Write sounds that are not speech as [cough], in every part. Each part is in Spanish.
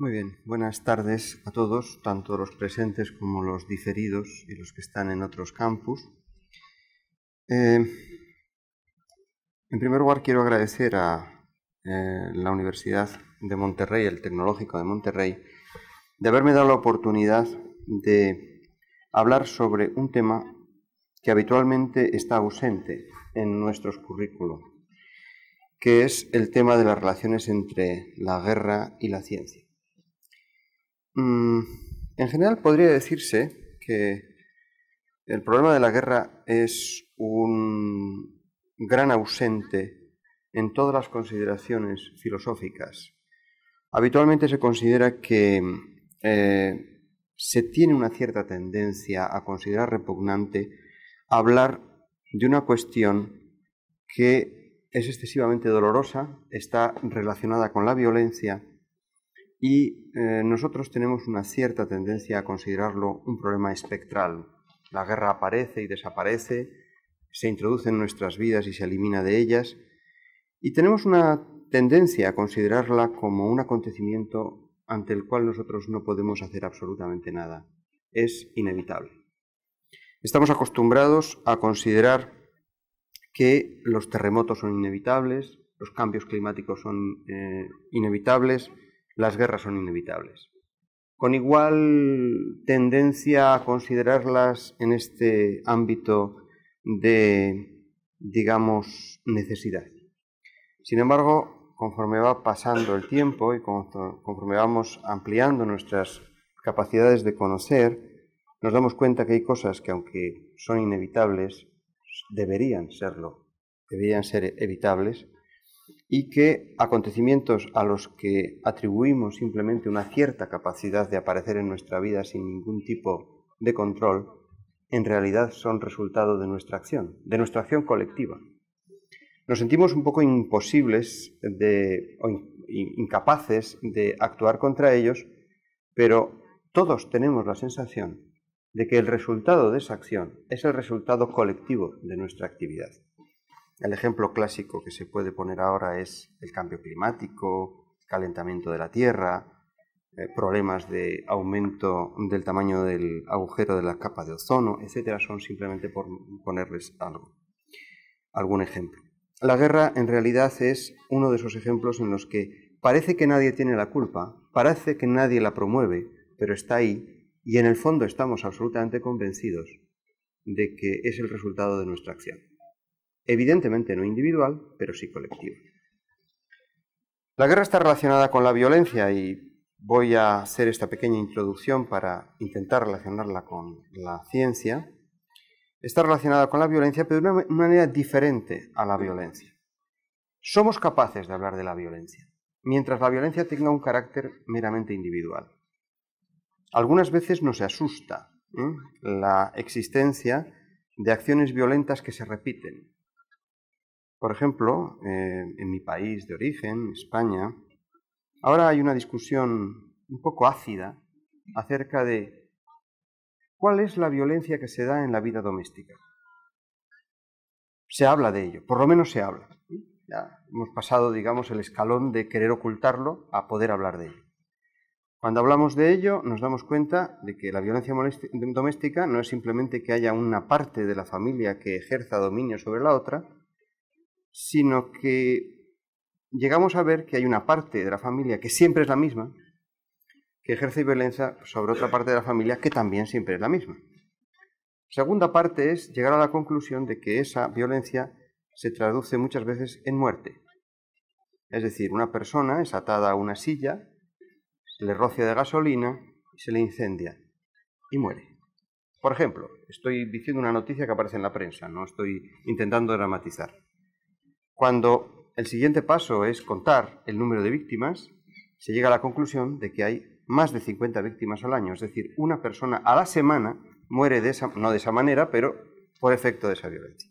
Muy bien, buenas tardes a todos, tanto los presentes como los diferidos y los que están en otros campus. Eh, en primer lugar, quiero agradecer a eh, la Universidad de Monterrey, el Tecnológico de Monterrey, de haberme dado la oportunidad de hablar sobre un tema que habitualmente está ausente en nuestros currículos, que es el tema de las relaciones entre la guerra y la ciencia. Mm, en general podría decirse que el problema de la guerra es un gran ausente en todas las consideraciones filosóficas. Habitualmente se considera que eh, se tiene una cierta tendencia a considerar repugnante hablar de una cuestión que es excesivamente dolorosa, está relacionada con la violencia y eh, nosotros tenemos una cierta tendencia a considerarlo un problema espectral. La guerra aparece y desaparece, se introduce en nuestras vidas y se elimina de ellas, y tenemos una tendencia a considerarla como un acontecimiento ante el cual nosotros no podemos hacer absolutamente nada. Es inevitable. Estamos acostumbrados a considerar que los terremotos son inevitables, los cambios climáticos son eh, inevitables, las guerras son inevitables. Con igual tendencia a considerarlas en este ámbito de, digamos, necesidad. Sin embargo, conforme va pasando el tiempo y conforme vamos ampliando nuestras capacidades de conocer, nos damos cuenta que hay cosas que aunque son inevitables, deberían serlo, deberían ser evitables, y que acontecimientos a los que atribuimos simplemente una cierta capacidad de aparecer en nuestra vida sin ningún tipo de control, en realidad son resultado de nuestra acción, de nuestra acción colectiva. Nos sentimos un poco imposibles de, o incapaces de actuar contra ellos, pero todos tenemos la sensación de que el resultado de esa acción es el resultado colectivo de nuestra actividad. El ejemplo clásico que se puede poner ahora es el cambio climático, calentamiento de la Tierra, eh, problemas de aumento del tamaño del agujero de la capa de ozono, etcétera, son simplemente por ponerles algo, algún ejemplo. La guerra en realidad es uno de esos ejemplos en los que parece que nadie tiene la culpa, parece que nadie la promueve, pero está ahí y en el fondo estamos absolutamente convencidos de que es el resultado de nuestra acción evidentemente no individual, pero sí colectivo. La guerra está relacionada con la violencia y voy a hacer esta pequeña introducción para intentar relacionarla con la ciencia. Está relacionada con la violencia, pero de una manera diferente a la violencia. Somos capaces de hablar de la violencia, mientras la violencia tenga un carácter meramente individual. Algunas veces nos asusta ¿eh? la existencia de acciones violentas que se repiten, por ejemplo, eh, en mi país de origen, España, ahora hay una discusión un poco ácida acerca de cuál es la violencia que se da en la vida doméstica. Se habla de ello, por lo menos se habla. Ya hemos pasado, digamos, el escalón de querer ocultarlo a poder hablar de ello. Cuando hablamos de ello, nos damos cuenta de que la violencia doméstica no es simplemente que haya una parte de la familia que ejerza dominio sobre la otra, sino que llegamos a ver que hay una parte de la familia que siempre es la misma, que ejerce violencia sobre otra parte de la familia que también siempre es la misma. Segunda parte es llegar a la conclusión de que esa violencia se traduce muchas veces en muerte. Es decir, una persona es atada a una silla, se le rocia de gasolina y se le incendia y muere. Por ejemplo, estoy diciendo una noticia que aparece en la prensa, no estoy intentando dramatizar. Cuando el siguiente paso es contar el número de víctimas, se llega a la conclusión de que hay más de 50 víctimas al año, es decir, una persona a la semana muere no de esa manera, pero por efecto de esa violencia.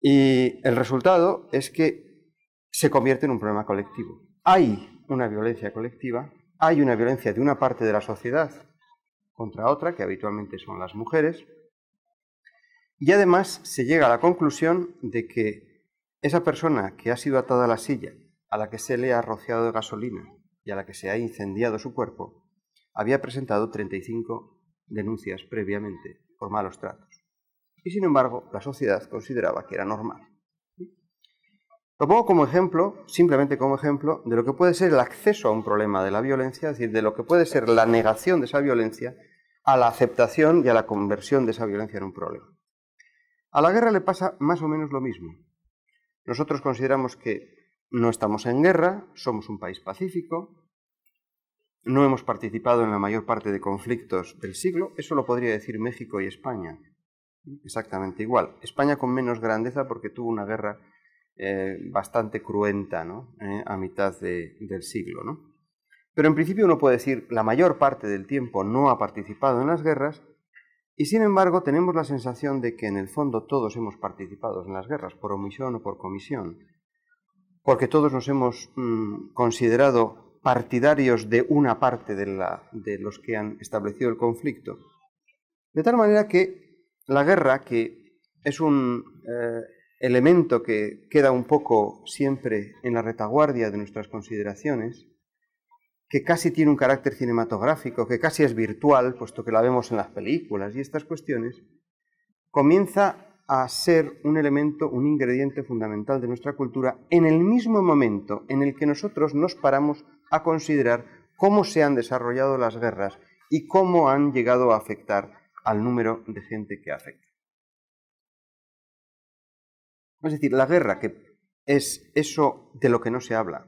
Y el resultado es que se convierte en un problema colectivo. Hay una violencia colectiva, hay una violencia de una parte de la sociedad contra otra, que habitualmente son las mujeres, y además se llega a la conclusión de que esa persona que ha sido atada a la silla, a la que se le ha rociado de gasolina y a la que se ha incendiado su cuerpo, había presentado 35 denuncias previamente por malos tratos. Y sin embargo, la sociedad consideraba que era normal. Lo pongo como ejemplo, simplemente como ejemplo, de lo que puede ser el acceso a un problema de la violencia, es decir, de lo que puede ser la negación de esa violencia a la aceptación y a la conversión de esa violencia en un problema. A la guerra le pasa más o menos lo mismo. Nosotros consideramos que no estamos en guerra, somos un país pacífico, no hemos participado en la mayor parte de conflictos del siglo, eso lo podría decir México y España, exactamente igual. España con menos grandeza porque tuvo una guerra eh, bastante cruenta ¿no? Eh, a mitad del siglo. ¿no? Pero en principio uno puede decir la mayor parte del tiempo no ha participado en las guerras y sin embargo, tenemos la sensación de que en el fondo todos hemos participado en las guerras, por omisión o por comisión, porque todos nos hemos mm, considerado partidarios de una parte de, los que han establecido el conflicto. De tal manera que la guerra, que es un eh, elemento que queda un poco siempre en la retaguardia de nuestras consideraciones, que casi tiene un carácter cinematográfico, que casi es virtual, puesto que la vemos en las películas y estas cuestiones, comienza a ser un elemento, un ingrediente fundamental de nuestra cultura en el mismo momento en el que nosotros nos paramos a considerar cómo se han desarrollado las guerras y cómo han llegado a afectar al número de gente que afecta. Es decir, la guerra, que es eso de lo que no se habla,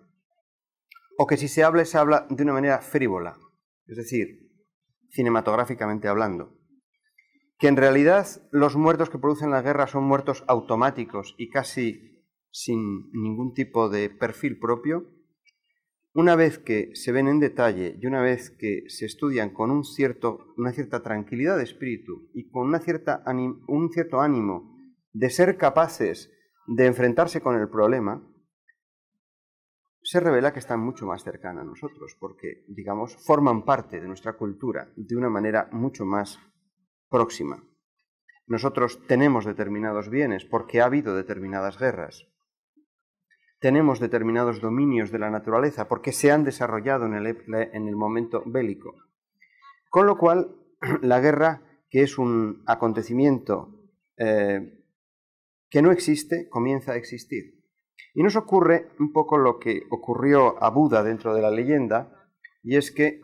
o que si se habla, se habla de una manera frívola, es decir, cinematográficamente hablando. Que en realidad los muertos que producen la guerra son muertos automáticos y casi sin ningún tipo de perfil propio, una vez que se ven en detalle y una vez que se estudian con una cierta tranquilidad de espíritu y con un cierto ánimo de ser capaces de enfrentarse con el problema, se revela que están mucho más cercanas a nosotros, porque, digamos, forman parte de nuestra cultura de una manera mucho más próxima. Nosotros tenemos determinados bienes porque ha habido determinadas guerras. Tenemos determinados dominios de la naturaleza porque se han desarrollado en el, e-, en el momento bélico. Con lo cual, [clears throat] la guerra, que es un acontecimiento eh, que no existe, comienza a existir. Y nos ocurre un poco lo que ocurrió a Buda dentro de la leyenda, y es que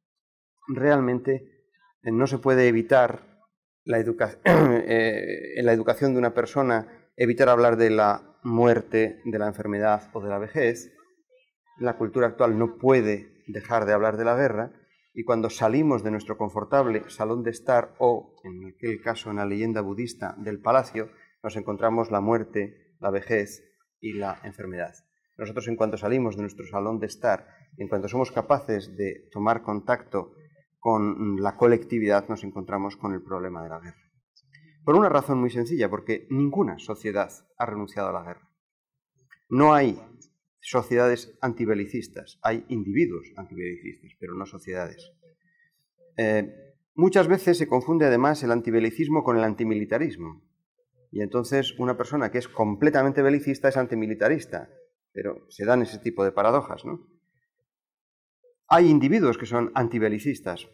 [clears throat] realmente eh, no se puede evitar [clears throat] eh, en la educación de una persona evitar hablar de la muerte, de la enfermedad o de la vejez. La cultura actual no puede dejar de hablar de la guerra y cuando salimos de nuestro confortable salón de estar o, en aquel caso en la leyenda budista, del palacio, nos encontramos la muerte, la vejez, y la enfermedad. Nosotros en cuanto salimos de nuestro salón de estar, en cuanto somos capaces de tomar contacto con la colectividad, nos encontramos con el problema de la guerra. Por una razón muy sencilla, porque ninguna sociedad ha renunciado a la guerra. No hay sociedades antibelicistas, hay individuos antibelicistas, pero no sociedades. Eh, muchas veces se confunde además el antibelicismo con el antimilitarismo. Y entonces una persona que es completamente belicista es antimilitarista, pero se dan ese tipo de paradojas, ¿no? Hay individuos que son antibelicistas.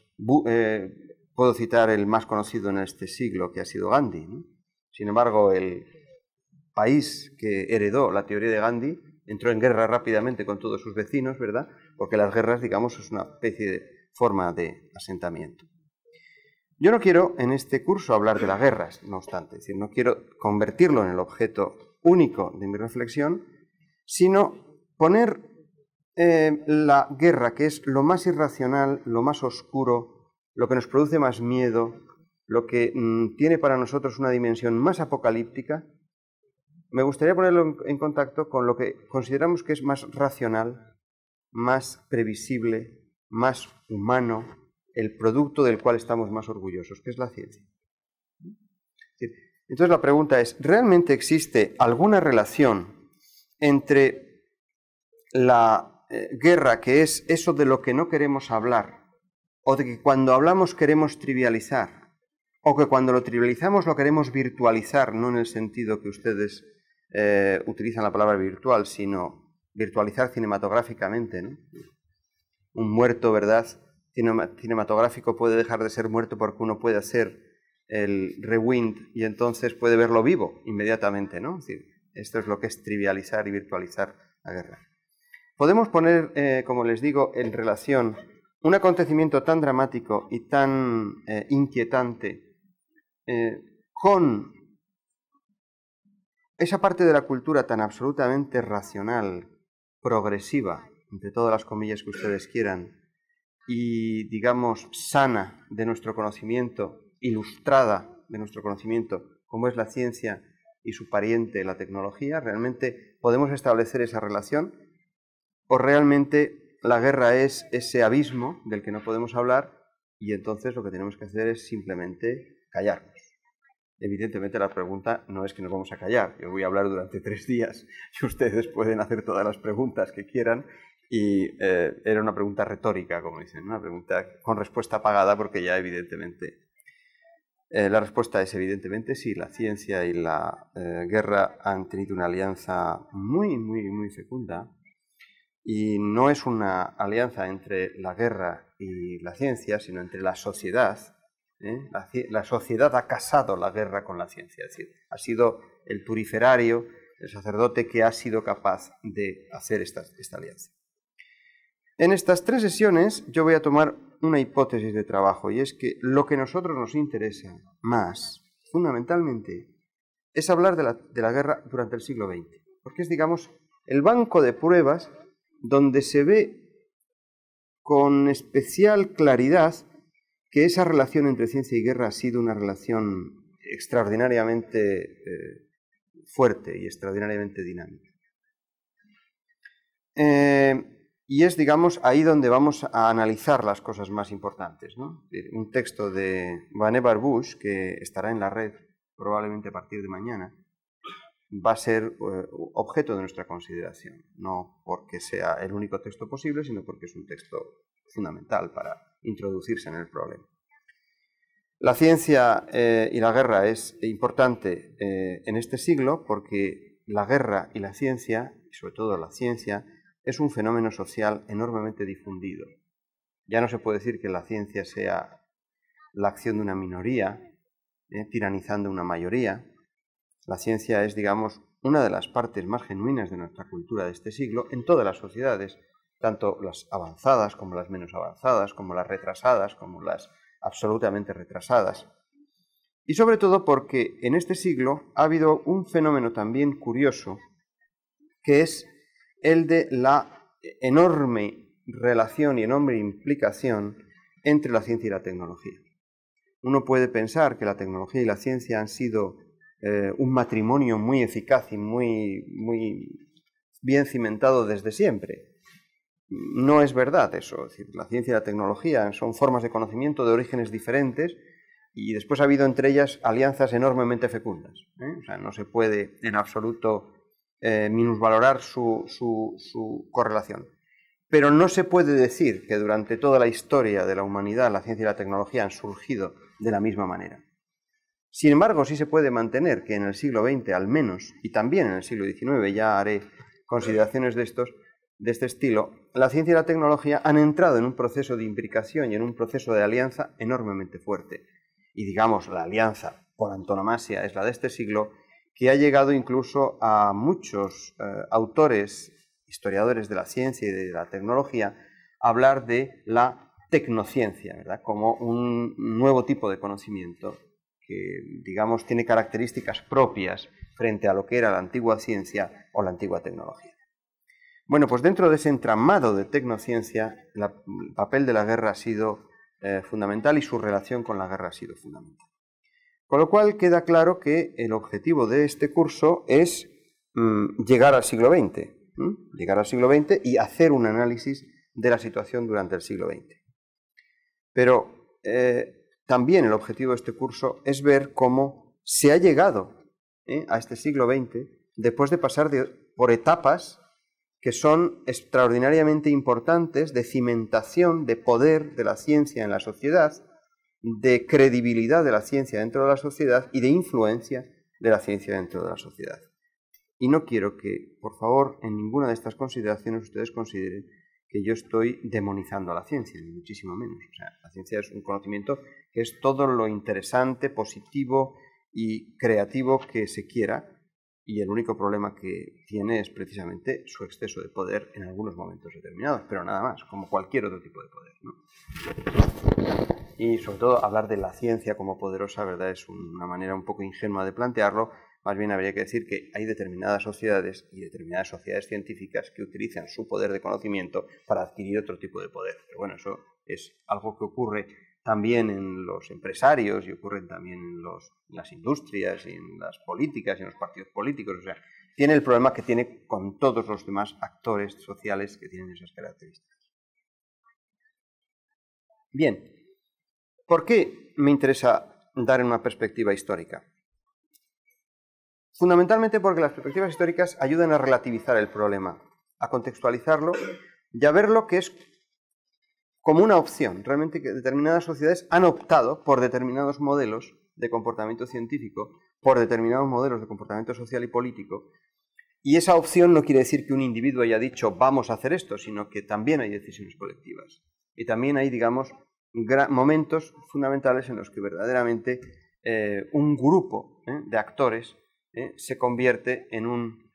Eh, puedo citar el más conocido en este siglo, que ha sido Gandhi. Sin embargo, el país que heredó la teoría de Gandhi entró en guerra rápidamente con todos sus vecinos, ¿verdad? Porque las guerras, digamos, es una especie de forma de asentamiento. Yo no quiero en este curso hablar de las guerras, no obstante, es decir, no quiero convertirlo en el objeto único de mi reflexión, sino poner eh, la guerra, que es lo más irracional, lo más oscuro, lo que nos produce más miedo, lo que mm, tiene para nosotros una dimensión más apocalíptica, me gustaría ponerlo en contacto con lo que consideramos que es más racional, más previsible, más humano, el producto del cual estamos más orgullosos, que es la ciencia. Entonces la pregunta es, ¿realmente existe alguna relación entre la eh, guerra, que es eso de lo que no queremos hablar, o de que cuando hablamos queremos trivializar, o que cuando lo trivializamos lo queremos virtualizar, no en el sentido que ustedes eh, utilizan la palabra virtual, sino virtualizar cinematográficamente, ¿no? Un muerto, ¿verdad? cinematográfico puede dejar de ser muerto porque uno puede hacer el rewind y entonces puede verlo vivo inmediatamente, ¿no? Es decir, esto es lo que es trivializar y virtualizar la guerra. Podemos poner, eh, como les digo, en relación un acontecimiento tan dramático y tan eh, inquietante eh, con esa parte de la cultura tan absolutamente racional, progresiva, entre todas las comillas que ustedes quieran, y, digamos, sana de nuestro conocimiento, ilustrada de nuestro conocimiento, como es la ciencia y su pariente, la tecnología, realmente podemos establecer esa relación o realmente la guerra es ese abismo del que no podemos hablar y entonces lo que tenemos que hacer es simplemente callarnos. Evidentemente la pregunta no es que nos vamos a callar, yo voy a hablar durante tres días y ustedes pueden hacer todas las preguntas que quieran y eh, era una pregunta retórica, como dicen, una pregunta con respuesta apagada porque ya evidentemente... Eh, la respuesta es evidentemente sí, la ciencia y la eh, guerra han tenido una alianza muy, muy, muy fecunda y no es una alianza entre la guerra y la ciencia, sino entre la sociedad. La, sociedad ha casado la guerra con la ciencia, es decir, ha sido el turiferario, el sacerdote que ha sido capaz de hacer esta, esta alianza. En estas tres sesiones yo voy a tomar una hipótesis de trabajo y es que lo que a nosotros nos interesa más, fundamentalmente, es hablar de la, guerra durante el siglo XX, porque es, digamos, el banco de pruebas donde se ve con especial claridad que esa relación entre ciencia y guerra ha sido una relación extraordinariamente eh, fuerte y extraordinariamente dinámica. Eh, y es, digamos, ahí donde vamos a analizar las cosas más importantes. Un texto de Vannevar Bush, que estará en la red probablemente a partir de mañana, va a ser eh, objeto de nuestra consideración, no porque sea el único texto posible, sino porque es un texto fundamental para introducirse en el problema. La ciencia eh, y la guerra es importante eh, en este siglo porque la guerra y la ciencia, y sobre todo la ciencia, es un fenómeno social enormemente difundido. Ya no se puede decir que la ciencia sea la acción de una minoría, eh, tiranizando una mayoría. La ciencia es, digamos, una de las partes más genuinas de nuestra cultura de este siglo en todas las sociedades, tanto las avanzadas como las menos avanzadas, como las retrasadas, como las absolutamente retrasadas. Y sobre todo porque en este siglo ha habido un fenómeno también curioso, que es el de la enorme relación y enorme implicación entre la ciencia y la tecnología. Uno puede pensar que la tecnología y la ciencia han sido eh, un matrimonio muy eficaz y muy, muy bien cimentado desde siempre. No es verdad eso. la ciencia y la tecnología son formas de conocimiento de orígenes diferentes y después ha habido entre ellas alianzas enormemente fecundas. ¿eh? no se puede en absoluto eh, minusvalorar su, correlación. Pero no se puede decir que durante toda la historia de la humanidad la ciencia y la tecnología han surgido de la misma manera. Sin embargo, sí se puede mantener que en el siglo XX al menos, y también en el siglo XIX, ya haré consideraciones de, estos, de este estilo, la ciencia y la tecnología han entrado en un proceso de implicación y en un proceso de alianza enormemente fuerte. Y digamos, la alianza por antonomasia es la de este siglo que ha llegado incluso a muchos eh, autores, historiadores de la ciencia y de la tecnología, a hablar de la tecnociencia, como un nuevo tipo de conocimiento que, digamos, tiene características propias frente a lo que era la antigua ciencia o la antigua tecnología. Bueno, pues dentro de ese entramado de tecnociencia, el papel de la guerra ha sido eh, fundamental y su relación con la guerra ha sido fundamental. Con lo cual queda claro que el objetivo de este curso es mm, llegar al siglo XX, llegar al siglo XX y hacer un análisis de la situación durante el siglo XX. Pero eh, también el objetivo de este curso es ver cómo se ha llegado ¿eh? a este siglo XX después de pasar por etapas que son extraordinariamente importantes de cimentación de poder de la ciencia en la sociedad de credibilidad de la ciencia dentro de la sociedad y de influencia de la ciencia dentro de la sociedad. Y no quiero que, por favor, en ninguna de estas consideraciones ustedes consideren que yo estoy demonizando a la ciencia, ni muchísimo menos. O sea, la ciencia es un conocimiento que es todo lo interesante, positivo y creativo que se quiera, y el único problema que tiene es precisamente su exceso de poder en algunos momentos determinados, pero nada más, como cualquier otro tipo de poder y sobre todo hablar de la ciencia como poderosa, ¿verdad? Es una manera un poco ingenua de plantearlo. Más bien habría que decir que hay determinadas sociedades y determinadas sociedades científicas que utilizan su poder de conocimiento para adquirir otro tipo de poder. Pero bueno, eso es algo que ocurre también en los empresarios y ocurre también en, en, las industrias y en las políticas y en los partidos políticos. O sea, tiene el problema que tiene con todos los demás actores sociales que tienen esas características. Bien, ¿Por qué me interesa dar una perspectiva histórica? Fundamentalmente porque las perspectivas históricas ayudan a relativizar el problema, a contextualizarlo y a ver lo que es como una opción. Realmente que determinadas sociedades han optado por determinados modelos de comportamiento científico, por determinados modelos de comportamiento social y político. Y esa opción no quiere decir que un individuo haya dicho vamos a hacer esto, sino que también hay decisiones colectivas. Y también hay, digamos, momentos fundamentales en los que verdaderamente eh, un grupo ¿eh? de actores ¿eh? se convierte en un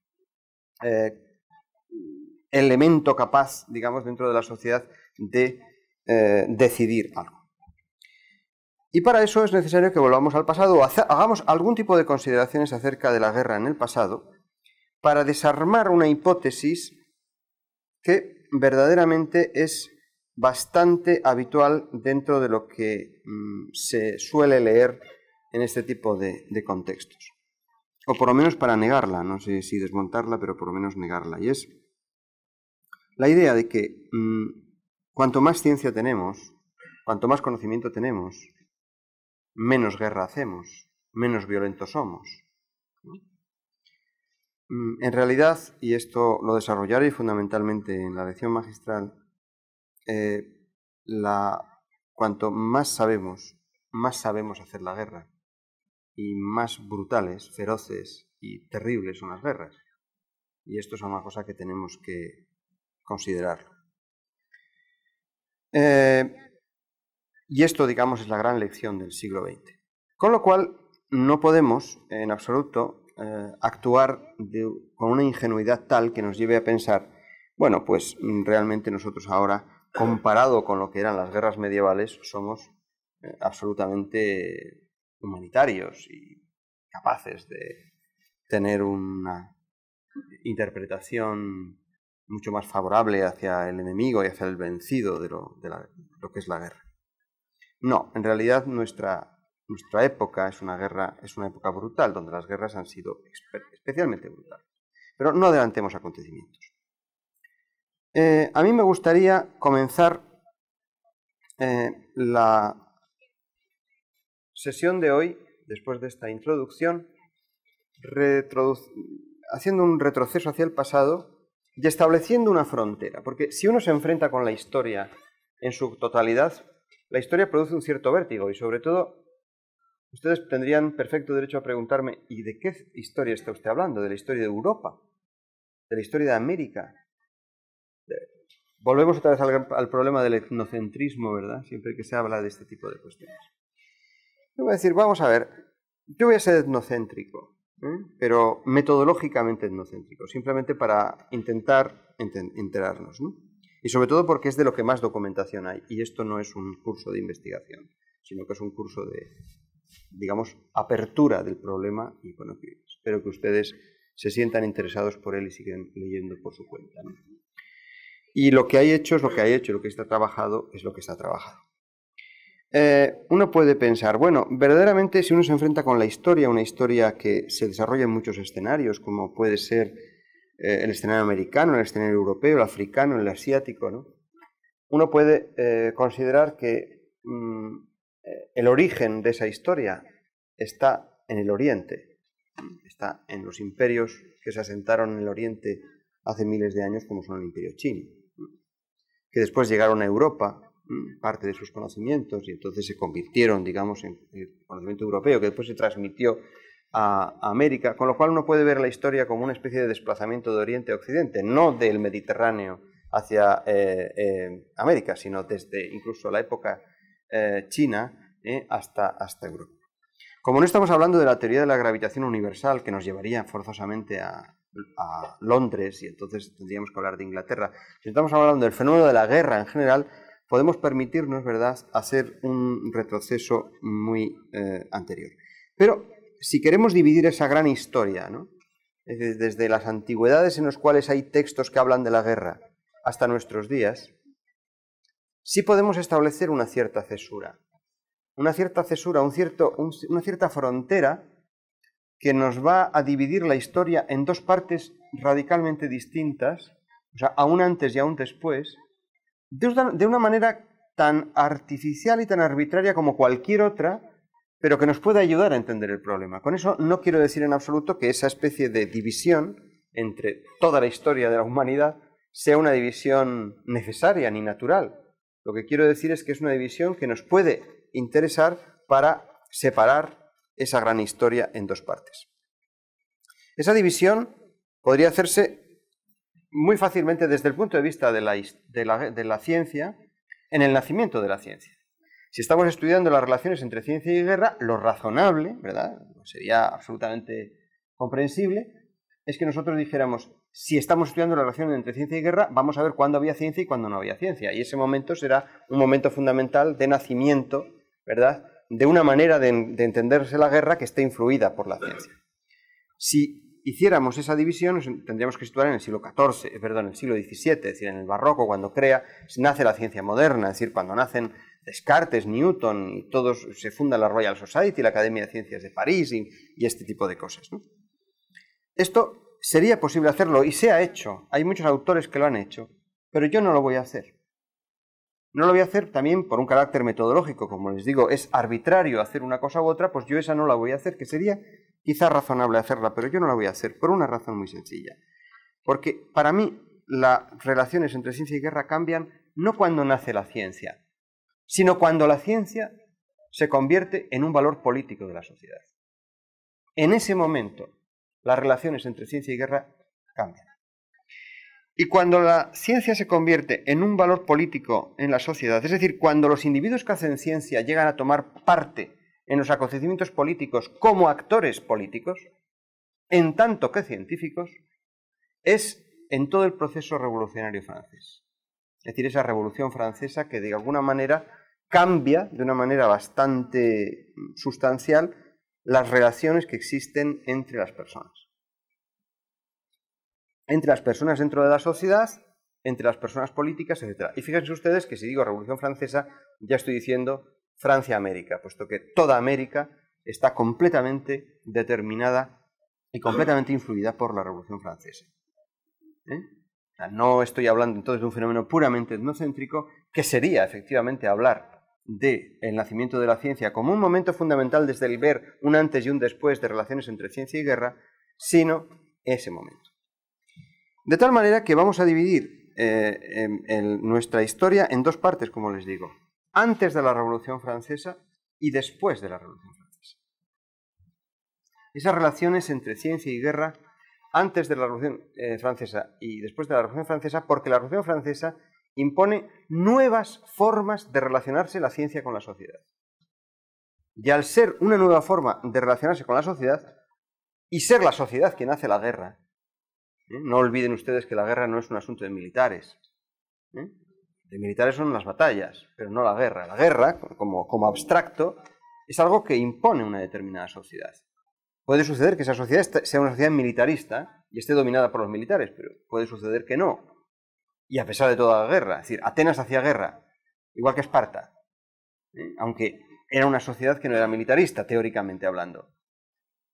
elemento capaz, digamos, dentro de la sociedad de decidir algo. Y para eso es necesario que volvamos al pasado o hagamos algún tipo de consideraciones acerca de la guerra en el pasado para desarmar una hipótesis que verdaderamente es bastante habitual dentro de lo que mm, se suele leer en este tipo de, contextos. O por lo menos para negarla, no sé si desmontarla, pero por lo menos negarla. Y es la idea de que mm, cuanto más ciencia tenemos, cuanto más conocimiento tenemos, menos guerra hacemos, menos violentos somos. Mm, en realidad, y esto lo desarrollaré fundamentalmente en la lección magistral, eh, cuanto más sabemos, más sabemos hacer la guerra y más brutales, feroces y terribles son las guerras. Y esto es una cosa que tenemos que considerar. Eh, y esto, digamos, es la gran lección del siglo XX. Con lo cual, no podemos, en absoluto, eh, actuar con una ingenuidad tal que nos lleve a pensar, bueno, pues mm, realmente nosotros ahora comparado con lo que eran las guerras medievales, somos eh, absolutamente humanitarios y capaces de tener una interpretación mucho más favorable hacia el enemigo y hacia el vencido de lo, que es la guerra. No, en realidad nuestra, nuestra época es una guerra, es una época brutal, donde las guerras han sido especialmente brutales. Pero no adelantemos acontecimientos. Eh, a mí me gustaría comenzar eh, la sesión de hoy, después de esta introducción, haciendo un retroceso hacia el pasado y estableciendo una frontera, porque si uno se enfrenta con la historia en su totalidad, la historia produce un cierto vértigo y sobre todo ustedes tendrían perfecto derecho a preguntarme, ¿y de qué historia está usted hablando? ¿De la historia de Europa? ¿De la historia de América? Volvemos otra vez al, problema del etnocentrismo, ¿verdad? Siempre que se habla de este tipo de cuestiones. Yo voy a decir, vamos a ver, yo voy a ser etnocéntrico, ¿eh? pero metodológicamente etnocéntrico, simplemente para intentar enterarnos, ¿no? Y sobre todo porque es de lo que más documentación hay, y esto no es un curso de investigación, sino que es un curso de, digamos, apertura del problema y bueno, espero que ustedes se sientan interesados por él y sigan leyendo por su cuenta. ¿no? Y lo que hay hecho es lo que hay hecho, lo que está trabajado es lo que está trabajado. Eh, uno puede pensar, bueno, verdaderamente si uno se enfrenta con la historia, una historia que se desarrolla en muchos escenarios, como puede ser eh, el escenario americano, el escenario europeo, el africano, el asiático, ¿no? uno puede eh, considerar que mm, el origen de esa historia está en el oriente, está en los imperios que se asentaron en el oriente hace miles de años, como son el imperio chino que después llegaron a Europa, mm. parte de sus conocimientos, y entonces se convirtieron, digamos, en el conocimiento europeo, que después se transmitió a América, con lo cual uno puede ver la historia como una especie de desplazamiento de Oriente a Occidente, no del Mediterráneo hacia eh, eh, América, sino desde incluso la época eh, china hasta, hasta Europa. Como no estamos hablando de la teoría de la gravitación universal, que nos llevaría forzosamente a, a Londres y entonces tendríamos que hablar de Inglaterra. Si estamos hablando del fenómeno de la guerra en general, podemos permitirnos, ¿verdad?, hacer un retroceso muy eh, anterior. Pero si queremos dividir esa gran historia, ¿no? Desde, las antigüedades en los cuales hay textos que hablan de la guerra hasta nuestros días, sí podemos establecer una cierta cesura. Una cierta cesura, una cierta frontera que nos va a dividir la historia en dos partes radicalmente distintas, o sea, aún antes y aún después, de una manera tan artificial y tan arbitraria como cualquier otra, pero que nos puede ayudar a entender el problema. Con eso no quiero decir en absoluto que esa especie de división entre toda la historia de la humanidad sea una división necesaria ni natural. Lo que quiero decir es que es una división que nos puede interesar para separar esa gran historia en dos partes. Esa división podría hacerse muy fácilmente desde el punto de vista de la, ciencia en el nacimiento de la ciencia. Si estamos estudiando las relaciones entre ciencia y guerra, lo razonable, ¿verdad? Sería absolutamente comprensible, es que nosotros dijéramos, si estamos estudiando la relaciones entre ciencia y guerra, vamos a ver cuándo había ciencia y cuándo no había ciencia. Y ese momento será un momento fundamental de nacimiento, ¿verdad?, de una manera de, entenderse la guerra que esté influida por la ciencia. Si hiciéramos esa división, tendríamos que situar en el siglo XIV, eh, perdón, en el siglo XVII, es decir, en el barroco, cuando crea, nace la ciencia moderna, es decir, cuando nacen Descartes, Newton y todos, se funda la Royal Society, la Academia de Ciencias de París y, este tipo de cosas. Esto sería posible hacerlo y se ha hecho. Hay muchos autores que lo han hecho, pero yo no lo voy a hacer. No lo voy a hacer también por un carácter metodológico, como les digo, es arbitrario hacer una cosa u otra, pues yo esa no la voy a hacer, que sería quizás razonable hacerla, pero yo no la voy a hacer por una razón muy sencilla. Porque para mí las relaciones entre ciencia y guerra cambian no cuando nace la ciencia, sino cuando la ciencia se convierte en un valor político de la sociedad. En ese momento, las relaciones entre ciencia y guerra cambian. Y cuando la ciencia se convierte en un valor político en la sociedad, es decir, cuando los individuos que hacen ciencia llegan a tomar parte en los acontecimientos políticos como actores políticos, en tanto que científicos, es en todo el proceso revolucionario francés. Es decir, esa revolución francesa que de alguna manera cambia de una manera bastante sustancial las relaciones que existen entre las personas entre las personas dentro de la sociedad, entre las personas políticas, etc. Y fíjense ustedes que si digo Revolución Francesa, ya estoy diciendo Francia-América, puesto que toda América está completamente determinada y completamente influida por la Revolución Francesa. ¿Eh? No estoy hablando entonces de un fenómeno puramente etnocéntrico, que sería efectivamente hablar del el nacimiento de la ciencia como un momento fundamental desde el ver un antes y un después de relaciones entre ciencia y guerra, sino ese momento. De tal manera que vamos a dividir eh, nuestra historia en dos partes, como les digo, antes de la Revolución Francesa y después de la Revolución Francesa. Esas relaciones entre ciencia y guerra antes de la Revolución eh, Francesa y después de la Revolución Francesa, porque la Revolución Francesa impone nuevas formas de relacionarse la ciencia con la sociedad. Y al ser una nueva forma de relacionarse con la sociedad, y ser la sociedad quien hace la guerra, no olviden ustedes que la guerra no es un asunto de militares. ¿eh? De militares son las batallas, pero no la guerra. La guerra, como, abstracto, es algo que impone una determinada sociedad. Puede suceder que esa sociedad sea una sociedad militarista y esté dominada por los militares, pero puede suceder que no. Y a pesar de toda la guerra, es decir, Atenas hacía guerra, igual que Esparta, ¿eh? aunque era una sociedad que no era militarista, teóricamente hablando.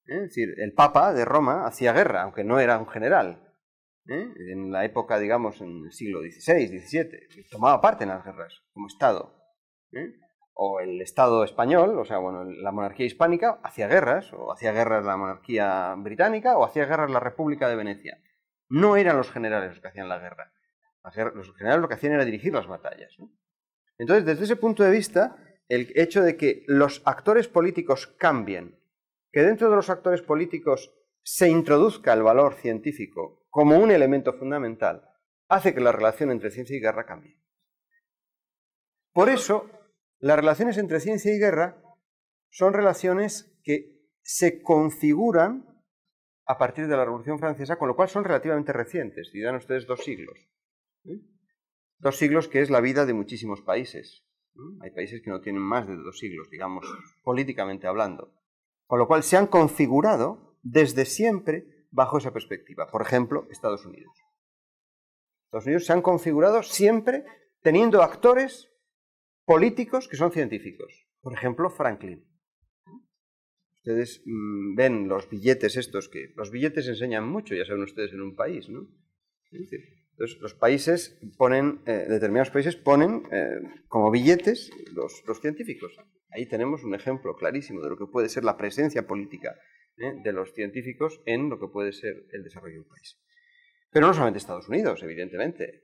¿eh? Es decir, el Papa de Roma hacía guerra, aunque no era un general. ¿eh? en la época, digamos, en el siglo XVI, XVII, tomaba parte en las guerras como Estado. ¿eh? O el Estado español, o sea, bueno, la monarquía hispánica hacía guerras, o hacía guerras la monarquía británica, o hacía guerras la República de Venecia. No eran los generales los que hacían la guerra. Los generales lo que hacían era dirigir las batallas. Entonces, desde ese punto de vista, el hecho de que los actores políticos cambien, que dentro de los actores políticos se introduzca el valor científico como un elemento fundamental, hace que la relación entre ciencia y guerra cambie. Por eso, las relaciones entre ciencia y guerra son relaciones que se configuran a partir de la Revolución Francesa, con lo cual son relativamente recientes, y ustedes dos siglos. Dos siglos que es la vida de muchísimos países. Hay países que no tienen más de dos siglos, digamos, políticamente hablando. Con lo cual se han configurado desde siempre bajo esa perspectiva. Por ejemplo, Estados Unidos. Estados Unidos se han configurado siempre teniendo actores políticos que son científicos. Por ejemplo, Franklin. Ustedes mm, ven los billetes estos que los billetes enseñan mucho, ya saben ustedes, en un país, ¿no? Es decir, entonces, los países ponen, eh, determinados países ponen eh, como billetes los científicos. Ahí tenemos un ejemplo clarísimo de lo que puede ser la presencia política ¿eh? de los científicos en lo que puede ser el desarrollo de un país. Pero no solamente Estados Unidos, evidentemente.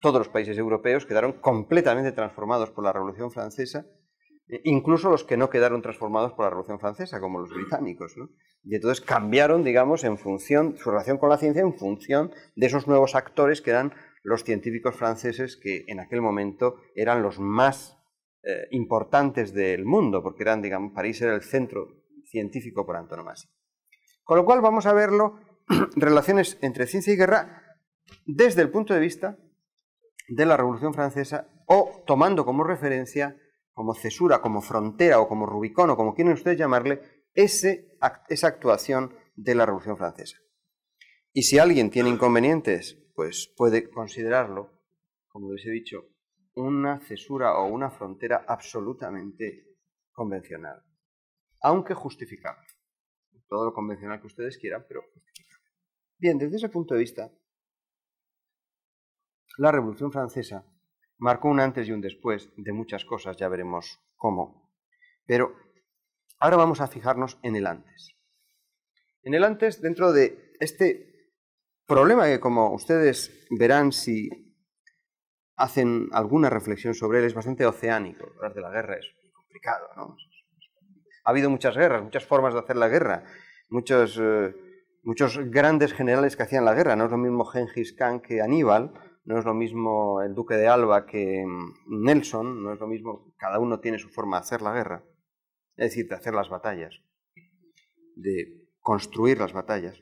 Todos los países europeos quedaron completamente transformados por la Revolución Francesa, e incluso los que no quedaron transformados por la Revolución Francesa, como los británicos. ¿no? Y entonces cambiaron, digamos, en función, su relación con la ciencia en función de esos nuevos actores que eran los científicos franceses que en aquel momento eran los más eh, importantes del mundo, porque eran, digamos, París era el centro científico por antonomasia. Con lo cual vamos a verlo, [clears throat] relaciones entre ciencia y guerra, desde el punto de vista de la Revolución Francesa o tomando como referencia, como cesura, como frontera o como Rubicón o como quieren ustedes llamarle, esa actuación de la Revolución Francesa. Y si alguien tiene inconvenientes, pues puede considerarlo, como les he dicho, una cesura o una frontera absolutamente convencional aunque justificable. Todo lo convencional que ustedes quieran, pero justificable. Bien, desde ese punto de vista, la Revolución Francesa marcó un antes y un después de muchas cosas, ya veremos cómo. Pero ahora vamos a fijarnos en el antes. En el antes, dentro de este problema que como ustedes verán si hacen alguna reflexión sobre él, es bastante oceánico. Hablar de la guerra es complicado, ¿no? ha habido muchas guerras, muchas formas de hacer la guerra, muchos, eh, muchos grandes generales que hacían la guerra. No es lo mismo Gengis Khan que Aníbal, no es lo mismo el duque de Alba que mm, Nelson, no es lo mismo, cada uno tiene su forma de hacer la guerra, es decir, de hacer las batallas, de construir las batallas.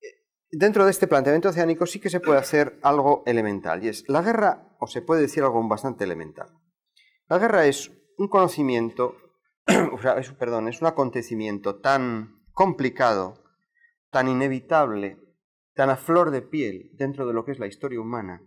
Eh, dentro de este planteamiento oceánico sí que se puede hacer algo elemental, y es la guerra, o se puede decir algo bastante elemental. La guerra es un conocimiento, [clears throat] es, perdón, es un acontecimiento tan complicado, tan inevitable, tan a flor de piel dentro de lo que es la historia humana,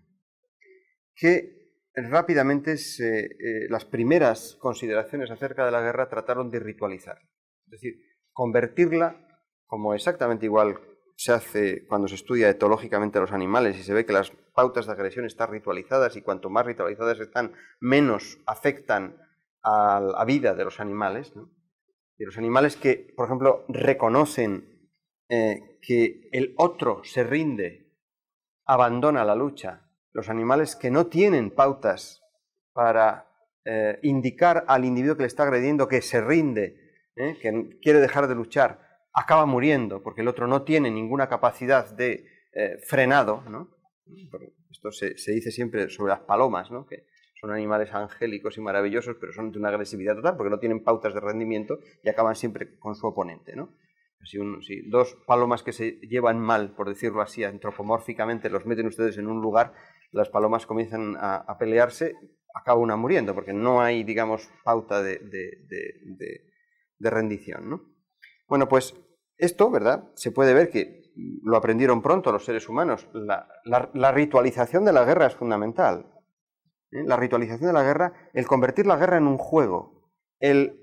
que rápidamente eh, las primeras consideraciones acerca de la guerra trataron de ritualizar, es decir, convertirla como exactamente igual se hace cuando se estudia etológicamente a los animales y se ve que las pautas de agresión están ritualizadas y cuanto más ritualizadas están, menos afectan a la vida de los animales, y los animales que, por ejemplo, reconocen eh, que el otro se rinde, abandona la lucha, los animales que no tienen pautas para eh, indicar al individuo que le está agrediendo que se rinde, ¿eh? que quiere dejar de luchar, acaba muriendo porque el otro no tiene ninguna capacidad de frenado. Esto se, dice siempre sobre las palomas, ¿no? que son animales angélicos y maravillosos, pero son de una agresividad total porque no tienen pautas de rendimiento y acaban siempre con su oponente. ¿no? Si, dos palomas que se llevan mal, por decirlo así, antropomórficamente, los meten ustedes en un lugar, las palomas comienzan a, pelearse, acaba una muriendo porque no hay, digamos, pauta de, rendición. ¿no? Bueno, pues esto, ¿verdad? Se puede ver que lo aprendieron pronto los seres humanos. la, ritualización de la guerra es fundamental. ¿eh? la ritualización de la guerra, el convertir la guerra en un juego, el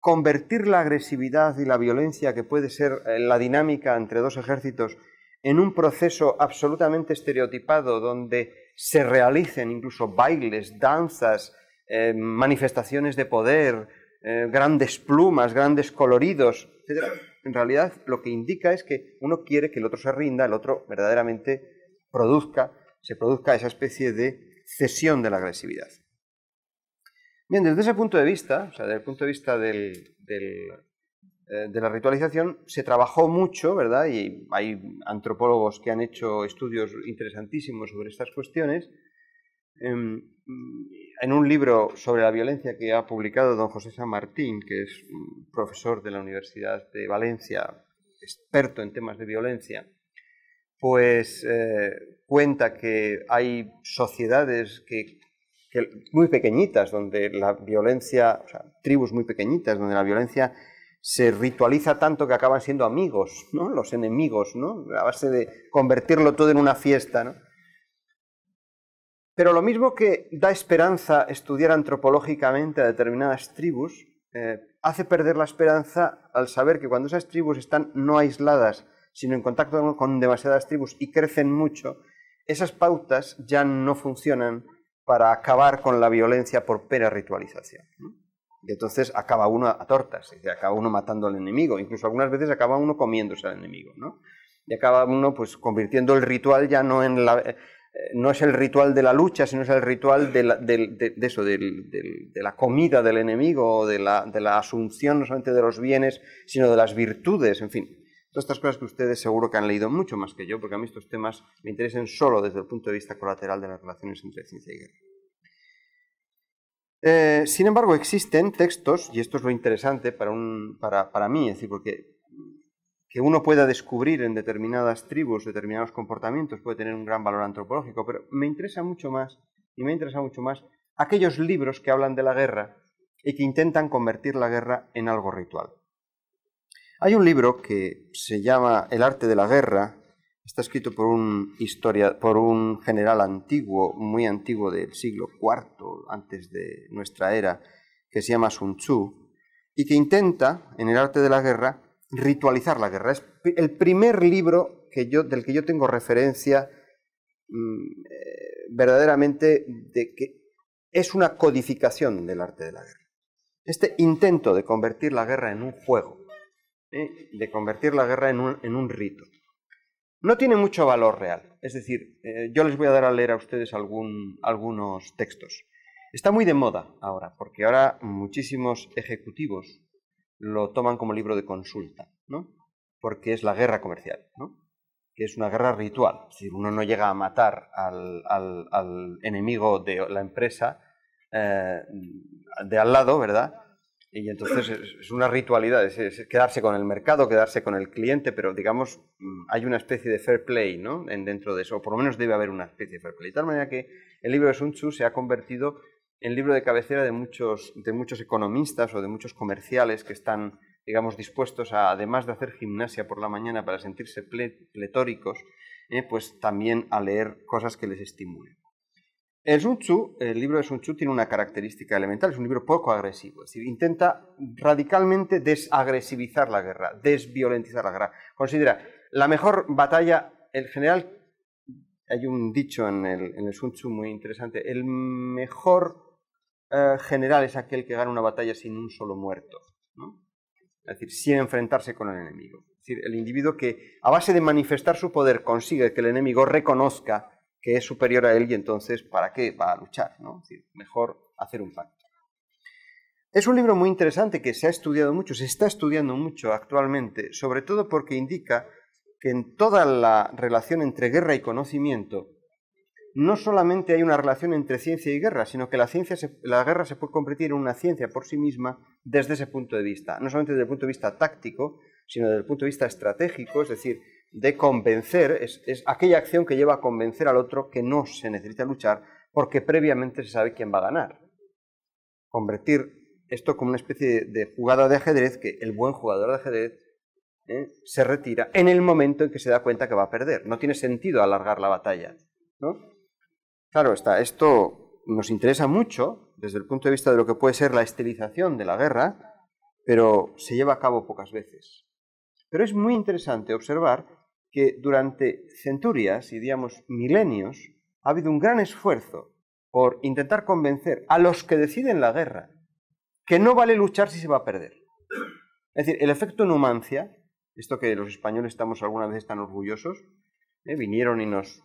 convertir la agresividad y la violencia que puede ser eh, la dinámica entre dos ejércitos en un proceso absolutamente estereotipado donde se realicen incluso bailes, danzas, eh, manifestaciones de poder, grandes plumas, grandes coloridos, etc. En realidad lo que indica es que uno quiere que el otro se rinda, el otro verdaderamente produzca se produzca esa especie de cesión de la agresividad. Bien, desde ese punto de vista, o sea, desde el punto de vista eh, de la ritualización, se trabajó mucho, ¿verdad? Y hay antropólogos que han hecho estudios interesantísimos sobre estas cuestiones. Em, en un libro sobre la violencia que ha publicado don José San Martín, que es profesor de la Universidad de Valencia, experto en temas de violencia, pues eh, cuenta que hay sociedades muy pequeñitas, donde la violencia, o sea, tribus muy pequeñitas, donde la violencia se ritualiza tanto que acaban siendo amigos, ¿no? los enemigos, ¿no? a base de convertirlo todo en una fiesta. Pero lo mismo que da esperanza estudiar antropológicamente a determinadas tribus, eh, hace perder la esperanza al saber que cuando esas tribus están no aisladas sino en contacto con demasiadas tribus y crecen mucho, esas pautas ya no funcionan para acabar con la violencia por pera ritualización. Y entonces acaba uno a tortas, acaba uno matando al enemigo, incluso algunas veces acaba uno comiéndose al enemigo, Y acaba uno pues convirtiendo el ritual ya no en la... Eh, no es el ritual de la lucha, sino es el ritual de, eso, de, la comida del enemigo, de la asunción no solamente de los bienes, sino de las virtudes, en fin, Todas estas cosas que ustedes seguro que han leído mucho más que yo, porque a mí estos temas me interesan solo desde el punto de vista colateral de las relaciones entre ciencia y guerra. Eh, sin embargo, existen textos, y esto es lo interesante para, para mí, es decir, porque que uno pueda descubrir en determinadas tribus determinados comportamientos puede tener un gran valor antropológico, pero me interesa mucho más, y me interesa mucho más, aquellos libros que hablan de la guerra y que intentan convertir la guerra en algo ritual. Hay un libro que se llama El arte de la guerra, está escrito por un, general antiguo, muy antiguo del siglo IV, antes de nuestra era, que se llama Sun Tzu, y que intenta, en el arte de la guerra, ritualizar la guerra. Es el primer libro del que yo tengo referencia mm, eh, verdaderamente de que es una codificación del arte de la guerra. Este intento de convertir la guerra en un juego ¿eh? de convertir la guerra en un, rito. No tiene mucho valor real. Es decir, eh, yo les voy a dar a leer a ustedes algunos textos. Está muy de moda ahora, porque ahora muchísimos ejecutivos lo toman como libro de consulta, ¿no? Porque es la guerra comercial, Que es una guerra ritual. Es decir, uno no llega a matar al, al, enemigo de la empresa eh, de al lado, ¿verdad? Y entonces es una ritualidad, es, quedarse con el mercado, quedarse con el cliente, pero digamos, mm, hay una especie de fair play ¿no? dentro de eso, o por lo menos debe haber una especie de fair play. De tal manera que el libro de Sun Tzu se ha convertido en libro de cabecera de muchos, de muchos economistas o de muchos comerciales que están, digamos, dispuestos a, además de hacer gimnasia por la mañana para sentirse pletóricos, eh, pues también a leer cosas que les estimulen. El Sun Tzu, el libro de Sun Tzu tiene una característica elemental, es un libro poco agresivo, es decir, intenta radicalmente desagresivizar la guerra, desviolentizar la guerra. Considera, la mejor batalla, el general, hay un dicho en el, Sun Tzu muy interesante, el mejor eh, general es aquel que gana una batalla sin un solo muerto, es decir, sin enfrentarse con el enemigo. Es decir, el individuo que a base de manifestar su poder consigue que el enemigo reconozca que es superior a él y entonces ¿para qué va a luchar? ¿no? Es decir, mejor hacer un pacto. Es un libro muy interesante que se ha estudiado mucho, se está estudiando mucho actualmente, sobre todo porque indica que en toda la relación entre guerra y conocimiento, no solamente hay una relación entre ciencia y guerra, sino que la, ciencia la guerra se puede convertir en una ciencia por sí misma desde ese punto de vista, no solamente desde el punto de vista táctico, sino desde el punto de vista estratégico, es decir, de convencer, es, aquella acción que lleva a convencer al otro que no se necesita luchar porque previamente se sabe quién va a ganar. Convertir esto como una especie de, jugada de ajedrez, que el buen jugador de ajedrez ¿eh? se retira en el momento en que se da cuenta que va a perder. No tiene sentido alargar la batalla. ¿no? Claro, está, esto nos interesa mucho desde el punto de vista de lo que puede ser la estilización de la guerra, pero se lleva a cabo pocas veces. Pero es muy interesante observar que durante centurias y digamos milenios ha habido un gran esfuerzo por intentar convencer a los que deciden la guerra que no vale luchar si se va a perder. Es decir, el efecto Numancia, esto que los españoles estamos alguna vez tan orgullosos, ¿eh? vinieron y nos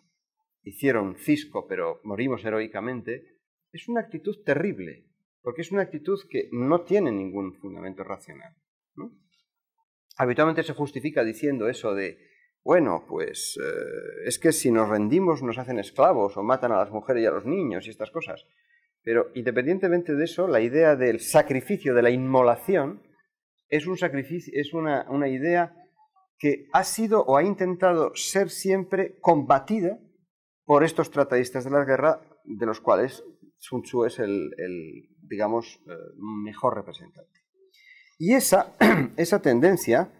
hicieron cisco, pero morimos heroicamente, es una actitud terrible, porque es una actitud que no tiene ningún fundamento racional. Habitualmente se justifica diciendo eso de bueno, pues eh, es que si nos rendimos nos hacen esclavos o matan a las mujeres y a los niños y estas cosas. Pero independientemente de eso, la idea del sacrificio, de la inmolación, es, un sacrificio, es una, idea que ha sido o ha intentado ser siempre combatida por estos tratadistas de la guerra, de los cuales Sun Tzu es el, digamos, eh, mejor representante. Y [clears throat] esa tendencia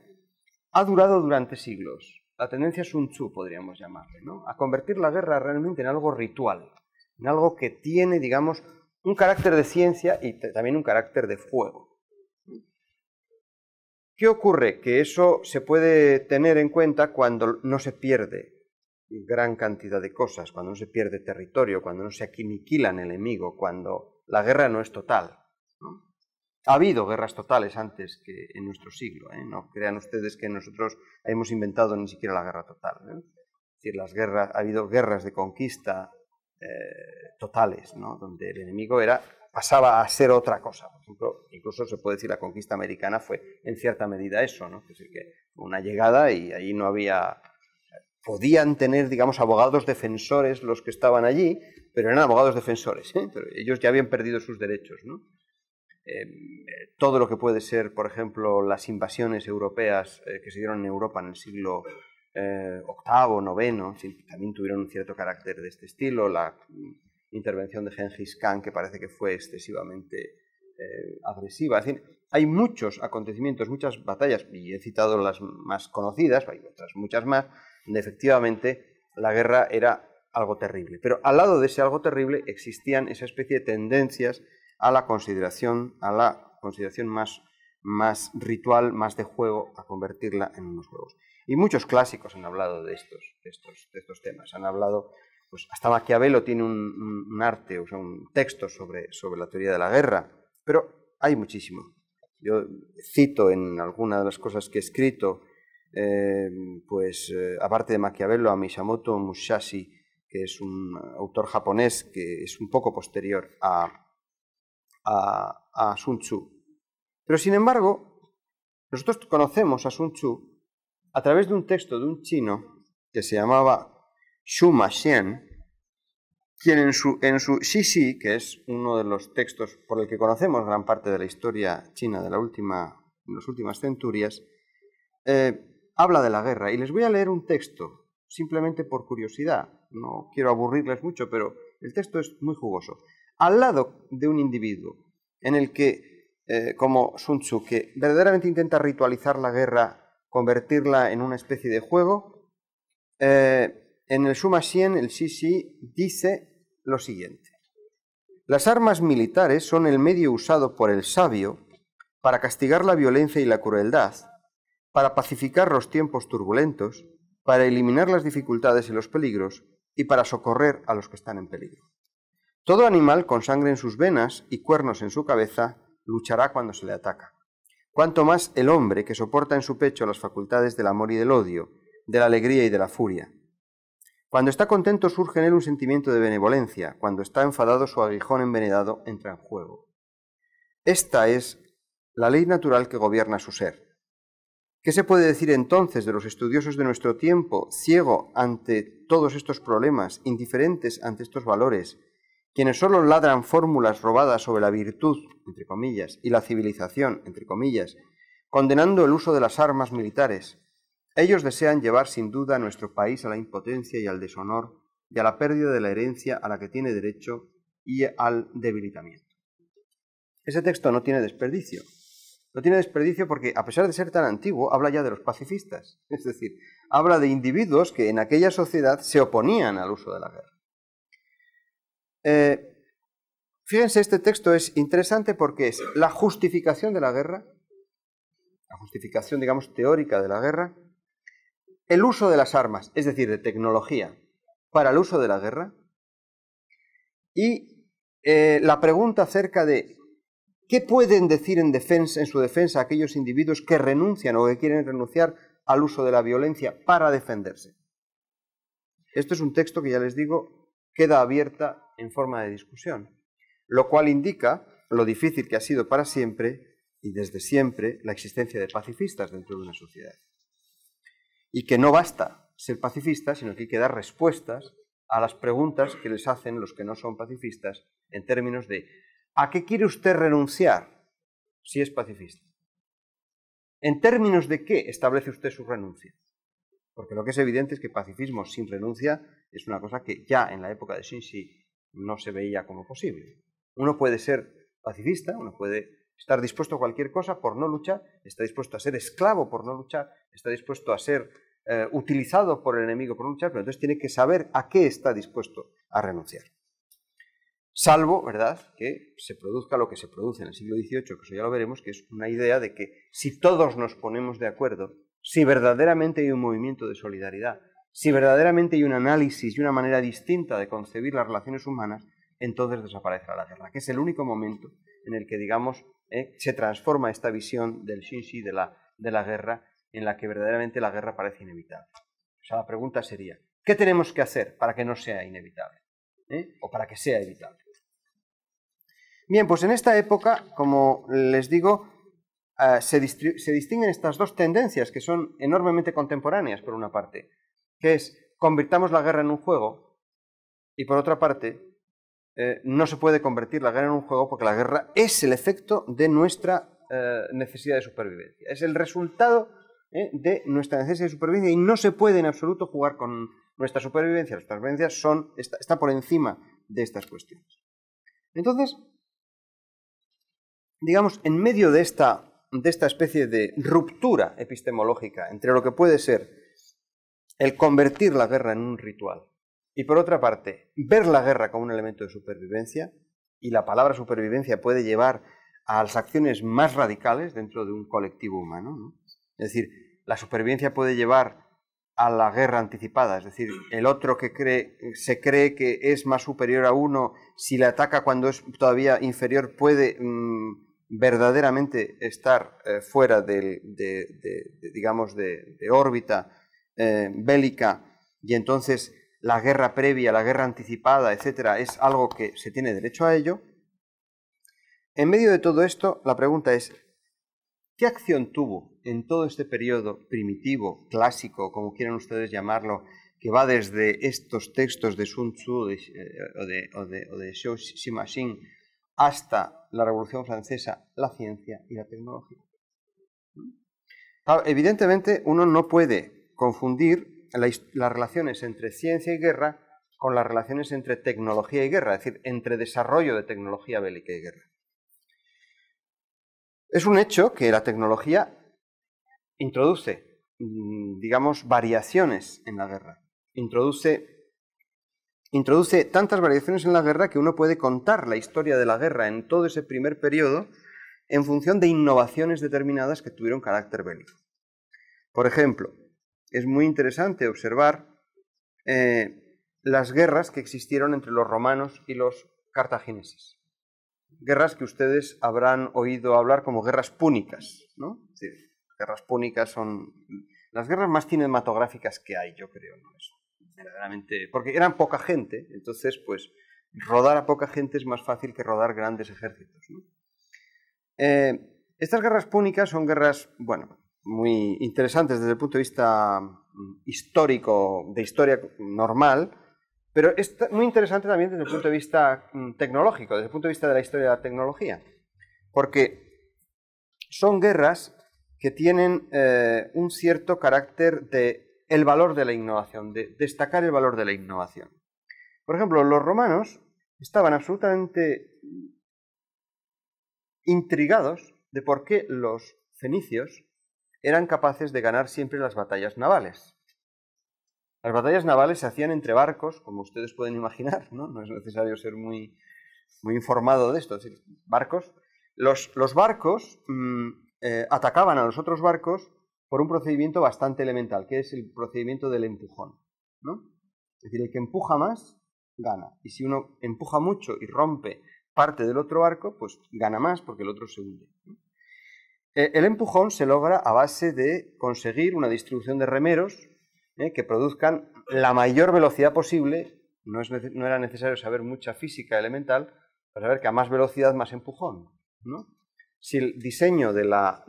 ha durado durante siglos la tendencia es un chu, podríamos llamarle, ¿no? a convertir la guerra realmente en algo ritual, en algo que tiene, digamos, un carácter de ciencia y también un carácter de fuego. ¿Qué ocurre? Que eso se puede tener en cuenta cuando no se pierde gran cantidad de cosas, cuando no se pierde territorio, cuando no se aniquila el enemigo, cuando la guerra no es total. Ha habido guerras totales antes que en nuestro siglo. ¿eh? No crean ustedes que nosotros hemos inventado ni siquiera la guerra total. ¿eh? Es decir, las guerras, ha habido guerras de conquista eh, totales, ¿no? donde el enemigo era, pasaba a ser otra cosa. Por ejemplo, incluso se puede decir la conquista americana fue en cierta medida eso, ¿no? es decir, que una llegada y ahí no había... Podían tener, digamos, abogados defensores los que estaban allí, pero eran abogados defensores, pero ellos ya habían perdido sus derechos. ¿no? Em, todo lo que puede ser, por ejemplo, las invasiones europeas eh, que se dieron en Europa en el siglo eh, octavo, VIII, IX, también tuvieron un cierto carácter de este estilo, la intervención de Genghis Khan, que parece que fue excesivamente eh, agresiva. hay muchos acontecimientos, muchas batallas, y he citado las más conocidas, hay otras muchas más, donde efectivamente la guerra era algo terrible. Pero al lado de ese algo terrible existían esa especie de tendencias a la consideración, a la consideración más, más ritual, más de juego, a convertirla en unos juegos. Y muchos clásicos han hablado de estos, de estos, temas. Han hablado, pues hasta Maquiavelo tiene un, arte, o sea, un texto sobre, sobre la teoría de la guerra, pero hay muchísimo. Yo cito en alguna de las cosas que he escrito, eh, pues eh, aparte de Maquiavelo, a Misamoto Musashi, que es un autor japonés que es un poco posterior a, a, Sun Tzu. Pero sin embargo, nosotros conocemos a Sun Tzu a través de un texto de un chino que se llamaba Xu Ma Xian, quien en su, en Xi Xi, que es uno de los textos por el que conocemos gran parte de la historia china de las últimas centurias, eh, habla de la guerra. Y les voy a leer un texto, simplemente por curiosidad. No quiero aburrirles mucho, pero el texto es muy jugoso al lado de un individuo en el que, eh, como Sun Tzu, que verdaderamente intenta ritualizar la guerra, convertirla en una especie de juego, eh, en el Suma Sien el Sisi dice lo siguiente. Las armas militares son el medio usado por el sabio para castigar la violencia y la crueldad, para pacificar los tiempos turbulentos, para eliminar las dificultades y los peligros y para socorrer a los que están en peligro. Todo animal con sangre en sus venas y cuernos en su cabeza luchará cuando se le ataca. Cuanto más el hombre que soporta en su pecho las facultades del amor y del odio, de la alegría y de la furia. Cuando está contento surge en él un sentimiento de benevolencia, cuando está enfadado su aguijón envenenado entra en juego. Esta es la ley natural que gobierna su ser. ¿Qué se puede decir entonces de los estudiosos de nuestro tiempo, ciego ante todos estos problemas, indiferentes ante estos valores, quienes solo ladran fórmulas robadas sobre la virtud, entre comillas, y la civilización, entre comillas, condenando el uso de las armas militares. Ellos desean llevar sin duda a nuestro país a la impotencia y al deshonor y a la pérdida de la herencia a la que tiene derecho y al debilitamiento. Ese texto no tiene desperdicio. No tiene desperdicio porque, a pesar de ser tan antiguo, habla ya de los pacifistas. Es decir, habla de individuos que en aquella sociedad se oponían al uso de la guerra. Eh, fíjense, este texto es interesante porque es la justificación de la guerra, la justificación, digamos, teórica de la guerra, el uso de las armas, es decir, de tecnología, para el uso de la guerra, y eh, la pregunta acerca de qué pueden decir en, en su defensa aquellos individuos que renuncian o que quieren renunciar al uso de la violencia para defenderse. Esto es un texto que ya les digo, queda abierta en forma de discusión, lo cual indica lo difícil que ha sido para siempre y desde siempre la existencia de pacifistas dentro de una sociedad. Y que no basta ser pacifista, sino que hay que dar respuestas a las preguntas que les hacen los que no son pacifistas en términos de ¿a qué quiere usted renunciar si es pacifista? ¿En términos de qué establece usted su renuncia? Porque lo que es evidente es que pacifismo sin renuncia es una cosa que ya en la época de Shinshi no se veía como posible. Uno puede ser pacifista, uno puede estar dispuesto a cualquier cosa por no luchar, está dispuesto a ser esclavo por no luchar, está dispuesto a ser eh, utilizado por el enemigo por no luchar, pero entonces tiene que saber a qué está dispuesto a renunciar. Salvo, ¿verdad?, que se produzca lo que se produce en el siglo XVIII, que eso ya lo veremos, que es una idea de que si todos nos ponemos de acuerdo, si verdaderamente hay un movimiento de solidaridad si verdaderamente hay un análisis y una manera distinta de concebir las relaciones humanas, entonces desaparecerá la guerra, que es el único momento en el que, digamos, eh, se transforma esta visión del Shinshi de la, de la guerra, en la que verdaderamente la guerra parece inevitable. O sea, la pregunta sería, ¿qué tenemos que hacer para que no sea inevitable? Eh, o para que sea evitable. Bien, pues en esta época, como les digo, ah, se distinguen estas dos tendencias que son enormemente contemporáneas, por una parte, que es convirtamos la guerra en un juego y por otra parte eh, no se puede convertir la guerra en un juego porque la guerra es el efecto de nuestra eh, necesidad de supervivencia, es el resultado eh, de nuestra necesidad de supervivencia y no se puede en absoluto jugar con nuestra supervivencia, las supervivencia son, está, por encima de estas cuestiones. Entonces, digamos, en medio de esta especie de ruptura epistemológica entre lo que puede ser el convertir la guerra en un ritual. Y por otra parte, ver la guerra como un elemento de supervivencia, y la palabra supervivencia puede llevar a las acciones más radicales dentro de un colectivo humano. Es decir, la supervivencia puede llevar a la guerra anticipada, es decir, el otro que se cree que es más superior a uno, si le ataca cuando es todavía inferior, puede mm, verdaderamente estar eh, fuera de, de órbita eh, bélica y entonces la guerra previa, la guerra anticipada, etcétera, es algo que se tiene derecho a ello. En medio de todo esto, la pregunta es, ¿qué acción tuvo en todo este periodo primitivo, clásico, como quieran ustedes llamarlo, que va desde estos textos de Sun Tzu eh, o, de, o, de, hasta la Revolución Francesa, la ciencia y la tecnología? evidentemente, uno no puede confundir las relaciones entre ciencia y guerra con las relaciones entre tecnología y guerra, es decir, entre desarrollo de tecnología bélica y guerra. Es un hecho que la tecnología introduce, mm, digamos, variaciones en la guerra. Introduce, introduce tantas variaciones en la guerra que uno puede contar la historia de la guerra en todo ese primer periodo en función de innovaciones determinadas que tuvieron carácter bélico. Por ejemplo, es muy interesante observar eh, las guerras que existieron entre los romanos y los cartagineses. Guerras que ustedes habrán oído hablar como guerras púnicas. ¿no? guerras púnicas son las guerras más cinematográficas que hay, yo creo. ¿no? Es verdaderamente, porque eran poca gente, entonces pues rodar a poca gente es más fácil que rodar grandes ejércitos. Eh, estas guerras púnicas son guerras, bueno, muy interesantes desde el punto de vista mm, histórico, de historia normal, pero es muy interesante también desde el punto de vista mm, tecnológico, desde el punto de vista de la historia de la tecnología, porque son guerras que tienen eh, un cierto carácter de el valor de la innovación, de destacar el valor de la innovación. Por ejemplo, los romanos estaban absolutamente intrigados de por qué los fenicios eran capaces de ganar siempre las batallas navales. Las batallas navales se hacían entre barcos, como ustedes pueden imaginar, no, no es necesario ser muy, informado de esto, es decir, barcos. Los, barcos mm, eh, atacaban a los otros barcos por un procedimiento bastante elemental, que es el procedimiento del empujón. ¿no? Es decir, el que empuja más, gana. Y si uno empuja mucho y rompe parte del otro barco, pues gana más porque el otro se hunde. Eh, el empujón se logra a base de conseguir una distribución de remeros eh, que produzcan la mayor velocidad posible. No, era necesario saber mucha física elemental para saber que a más velocidad más empujón. Si el diseño de la,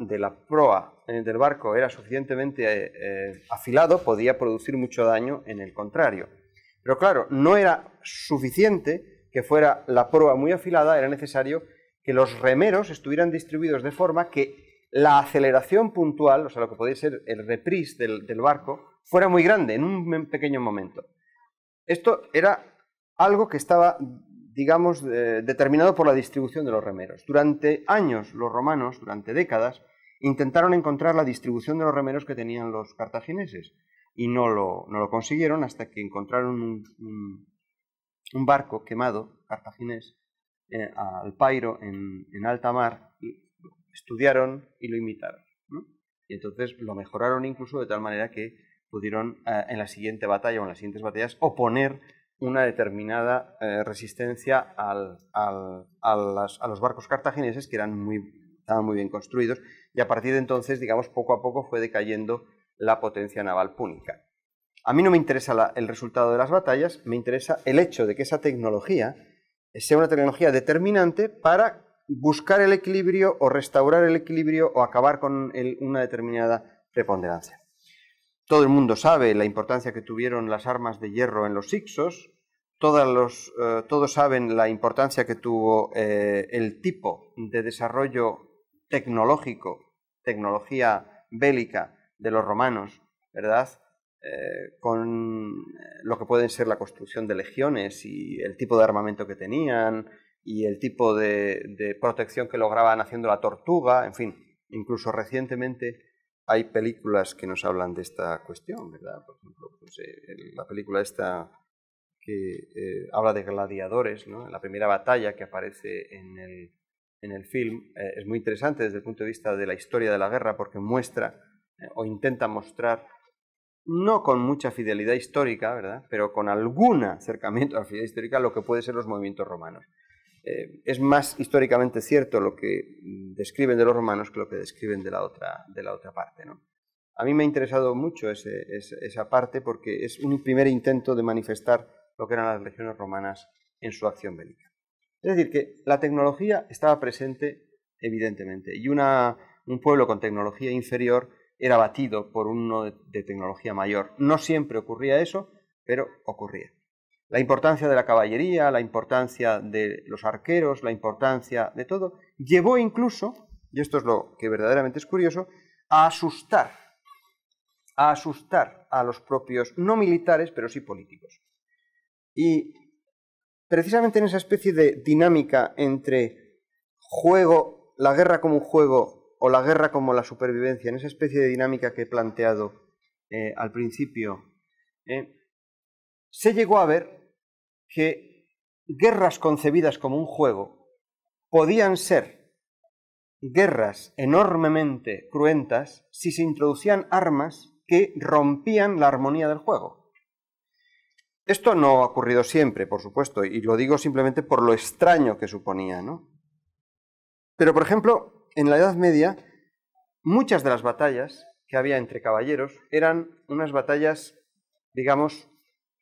proa eh, del barco era suficientemente afilado, podía producir mucho daño en el contrario. Pero claro, no era suficiente que fuera la proa muy afilada, era necesario que los remeros estuvieran distribuidos de forma que la aceleración puntual, o sea, lo que podía ser el reprise del, barco, fuera muy grande en un pequeño momento. Esto era algo que estaba, digamos, eh, determinado por la distribución de los remeros. Durante años, los romanos, durante décadas, intentaron encontrar la distribución de los remeros que tenían los cartagineses y no lo, no lo consiguieron hasta que encontraron un, barco quemado cartaginés eh, al Pairo en, en, alta mar y estudiaron y lo imitaron. Y entonces lo mejoraron incluso de tal manera que pudieron eh, en la siguiente batalla o en las siguientes batallas oponer una determinada eh, resistencia a, los barcos cartagineses que eran muy, estaban muy bien construidos y a partir de entonces, digamos, poco a poco fue decayendo la potencia naval púnica. A mí no me interesa el resultado de las batallas, me interesa el hecho de que esa tecnología sea una tecnología determinante para buscar el equilibrio o restaurar el equilibrio o acabar con una determinada preponderancia. Todo el mundo sabe la importancia que tuvieron las armas de hierro en los Ixos, eh, todos saben la importancia que tuvo eh, el tipo de desarrollo tecnológico, tecnología bélica de los romanos, ¿verdad? Eh, con lo que pueden ser la construcción de legiones y el tipo de armamento que tenían, y el tipo de, protección que lograban haciendo la tortuga, en fin, incluso recientemente hay películas que nos hablan de esta cuestión, ¿verdad? Por ejemplo, pues, eh, la película esta que eh, habla de gladiadores, ¿no? La primera batalla que aparece en el, en el film eh, es muy interesante desde el punto de vista de la historia de la guerra porque muestra o intenta mostrar no con mucha fidelidad histórica, ¿verdad? Pero con algún acercamiento a la fidelidad histórica lo que pueden ser los movimientos romanos. Eh, es más históricamente cierto lo que describen de los romanos que lo que describen de la otra, parte. A mí me ha interesado mucho esa, parte porque es un primer intento de manifestar lo que eran las legiones romanas en su acción bélica. Es decir, que la tecnología estaba presente, evidentemente, y un pueblo con tecnología inferior era batido por uno de tecnología mayor. No siempre ocurría eso, pero ocurría. La importancia de la caballería, la importancia de los arqueros, la importancia de todo, llevó incluso, y esto es lo que verdaderamente es curioso, a asustar, a asustar a los propios, no militares, pero sí políticos. Y precisamente en esa especie de dinámica entre juego, la guerra como un juego o la guerra como la supervivencia, en esa especie de dinámica que he planteado eh, al principio, eh, se llegó a ver que guerras concebidas como un juego podían ser guerras enormemente cruentas si se introducían armas que rompían la armonía del juego. Esto no ha ocurrido siempre, por supuesto, y lo digo simplemente por lo extraño que suponía, ¿no? Pero, por ejemplo, en la Edad Media, muchas de las batallas que había entre caballeros eran unas batallas, digamos,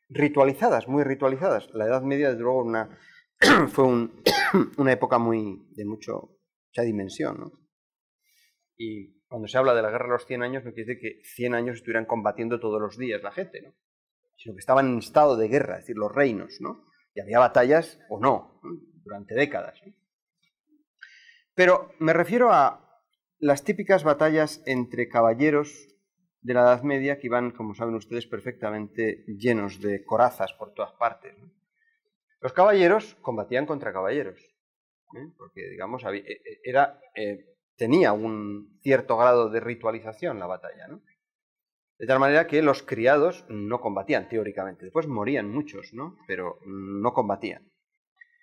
ritualizadas, muy ritualizadas. La Edad Media, desde luego, [coughs] fue [coughs] una época muy de mucha dimensión. Y cuando se habla de la guerra de los 100 años, no quiere decir que 100 años estuvieran combatiendo todos los días la gente, sino que estaban en estado de guerra, es decir, los reinos, y había batallas o no, durante décadas. Pero me refiero a las típicas batallas entre caballeros de la Edad Media que iban, como saben ustedes perfectamente, llenos de corazas por todas partes. Los caballeros combatían contra caballeros, ¿eh? porque, digamos, había, e, e, era, eh, tenía un cierto grado de ritualización la batalla, De tal manera que los criados no combatían teóricamente, después morían muchos, ¿no? Pero no combatían.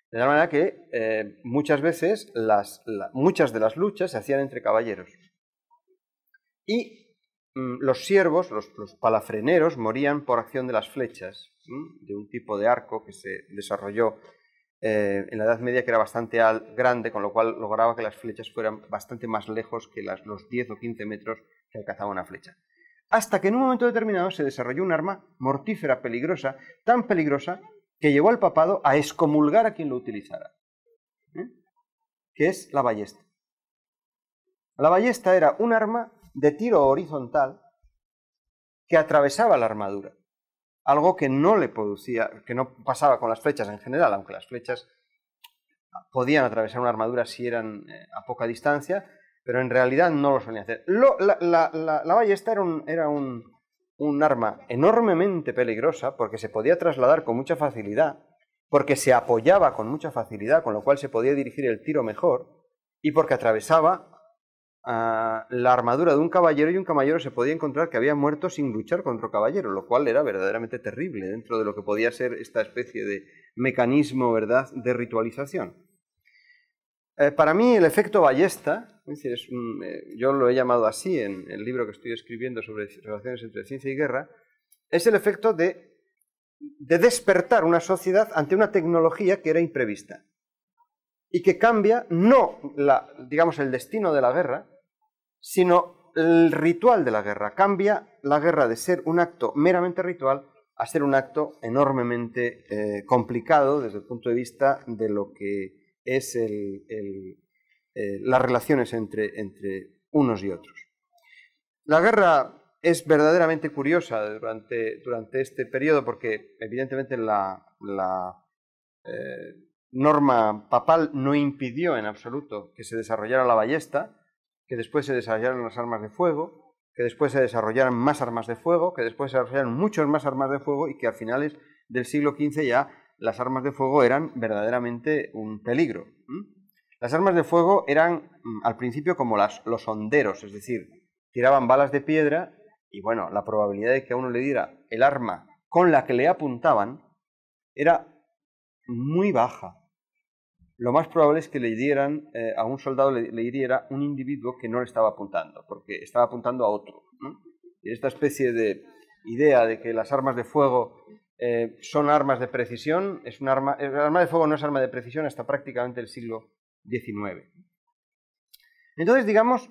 De tal manera que eh, muchas veces las, muchas de las luchas se hacían entre caballeros. Y Mm, los siervos, los, palafreneros, morían por acción de las flechas, de un tipo de arco que se desarrolló eh, en la Edad Media que era bastante grande, con lo cual lograba que las flechas fueran bastante más lejos que los 10 o 15 metros que alcanzaba una flecha. Hasta que en un momento determinado se desarrolló un arma mortífera, peligrosa, tan peligrosa que llevó al papado a excomulgar a quien lo utilizara, que es la ballesta. La ballesta era un arma de tiro horizontal que atravesaba la armadura, algo que no le producía, que no pasaba con las flechas en general, aunque las flechas podían atravesar una armadura si eran eh, a poca distancia, pero en realidad no lo solían hacer. la, ballesta era, un, arma enormemente peligrosa porque se podía trasladar con mucha facilidad, porque se apoyaba con mucha facilidad, con lo cual se podía dirigir el tiro mejor y porque atravesaba Ah, la armadura de un caballero y un caballero se podía encontrar que había muerto sin luchar contra caballero, lo cual era verdaderamente terrible dentro de lo que podía ser esta especie de mecanismo, ¿verdad?, de ritualización. Eh, para mí el efecto ballesta, eh, yo lo he llamado así en el libro que estoy escribiendo sobre relaciones entre ciencia y guerra, es el efecto de, despertar una sociedad ante una tecnología que era imprevista y que cambia no digamos el destino de la guerra, sino el ritual de la guerra. Cambia la guerra de ser un acto meramente ritual a ser un acto enormemente eh, complicado desde el punto de vista de lo que es eh, las relaciones entre, unos y otros. La guerra es verdaderamente curiosa durante, este periodo porque evidentemente la, eh, norma papal no impidió en absoluto que se desarrollara la ballesta, que después se desarrollaron las armas de fuego, que después se desarrollaron más armas de fuego, que después se desarrollaron muchos más armas de fuego y que a finales del siglo XV ya las armas de fuego eran verdaderamente un peligro. Las armas de fuego eran mm, al principio como las, los honderos, es decir, tiraban balas de piedra y bueno, la probabilidad de que a uno le diera el arma con la que le apuntaban era muy baja lo más probable es que le dieran eh, a un soldado le, hiriera un individuo que no le estaba apuntando, porque estaba apuntando a otro. Y esta especie de idea de que las armas de fuego eh, son armas de precisión, es arma, el arma de fuego no es arma de precisión hasta prácticamente el siglo XIX. Entonces, digamos,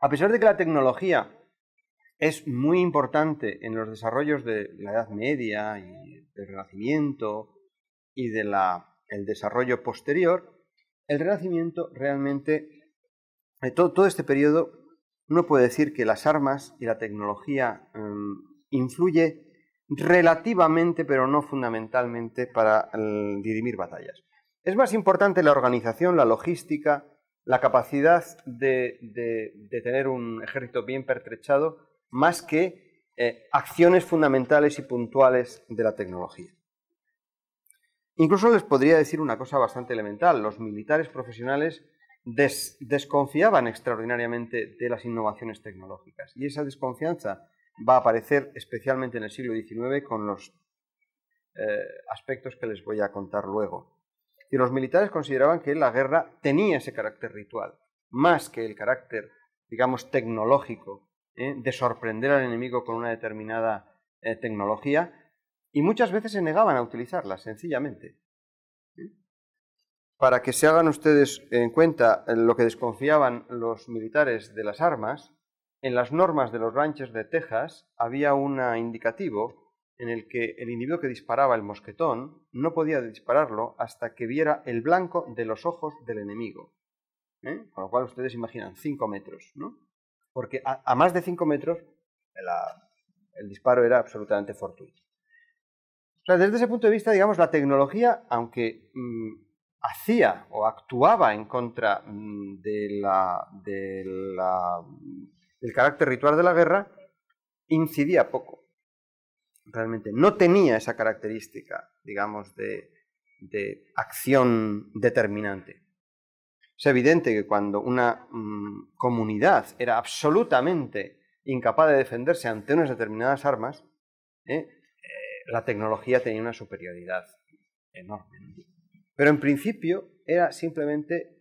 a pesar de que la tecnología es muy importante en los desarrollos de la Edad Media y del Renacimiento, y del desarrollo posterior, el Renacimiento realmente, eh, todo, este periodo, uno puede decir que las armas y la tecnología em, influye relativamente, pero no fundamentalmente, para dirimir batallas. Es más importante la organización, la logística, la capacidad de, tener un ejército bien pertrechado, más que eh, acciones fundamentales y puntuales de la tecnología. Incluso les podría decir una cosa bastante elemental. Los militares profesionales desconfiaban extraordinariamente de las innovaciones tecnológicas y esa desconfianza va a aparecer especialmente en el siglo XIX con los eh, aspectos que les voy a contar luego. Y los militares consideraban que la guerra tenía ese carácter ritual, más que el carácter, digamos, tecnológico, ¿eh? de sorprender al enemigo con una determinada eh, tecnología, y muchas veces se negaban a utilizarlas, sencillamente. Para que se hagan ustedes en cuenta lo que desconfiaban los militares de las armas, en las normas de los ranchos de Texas había un indicativo en el que el individuo que disparaba el mosquetón no podía dispararlo hasta que viera el blanco de los ojos del enemigo. ¿eh? Con lo cual ustedes imaginan 5 metros, ¿no? Porque a, más de 5 metros el disparo era absolutamente fortuito sea, desde ese punto de vista, digamos, la tecnología, aunque mm, hacía o actuaba en contra mm, mm, del carácter ritual de la guerra, incidía poco. Realmente no tenía esa característica, digamos, de, acción determinante. Es evidente que cuando una comunidad era absolutamente incapaz de defenderse ante unas determinadas armas, ¿eh? la tecnología tenía una superioridad enorme. Pero en principio era simplemente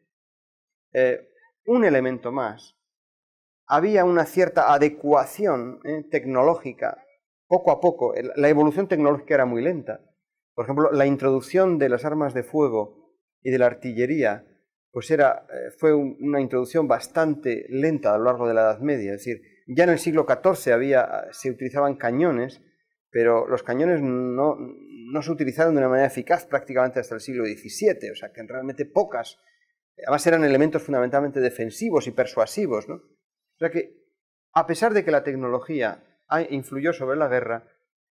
eh, un elemento más. Había una cierta adecuación eh, tecnológica poco a poco. La evolución tecnológica era muy lenta. Por ejemplo, la introducción de las armas de fuego y de la artillería pues era, eh, fue una introducción bastante lenta a lo largo de la Edad Media. Es decir, ya en el siglo XIV se utilizaban cañones pero los cañones no, se utilizaron de una manera eficaz prácticamente hasta el siglo XVII, o sea que realmente pocas, además eran elementos fundamentalmente defensivos y persuasivos. O sea que, a pesar de que la tecnología influyó sobre la guerra,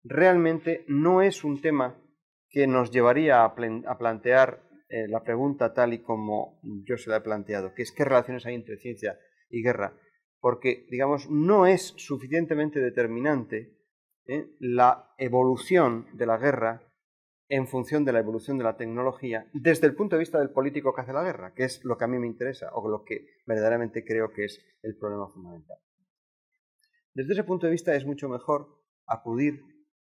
realmente no es un tema que nos llevaría a, plantear eh, la pregunta tal y como yo se la he planteado, que es qué relaciones hay entre ciencia y guerra, porque, digamos, no es suficientemente determinante ¿eh? la evolución de la guerra en función de la evolución de la tecnología desde el punto de vista del político que hace la guerra, que es lo que a mí me interesa o lo que verdaderamente creo que es el problema fundamental. Desde ese punto de vista es mucho mejor acudir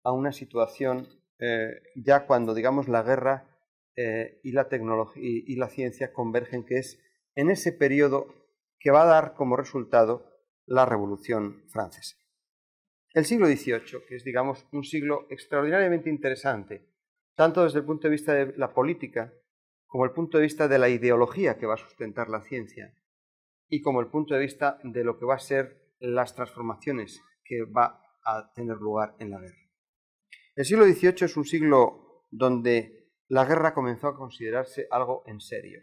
a una situación eh, ya cuando, digamos, la guerra eh, y, la tecnología, y, y la ciencia convergen, que es en ese periodo que va a dar como resultado la Revolución Francesa. El siglo XVIII, que es, digamos, un siglo extraordinariamente interesante, tanto desde el punto de vista de la política, como el punto de vista de la ideología que va a sustentar la ciencia, y como el punto de vista de lo que va a ser las transformaciones que va a tener lugar en la guerra. El siglo XVIII es un siglo donde la guerra comenzó a considerarse algo en serio,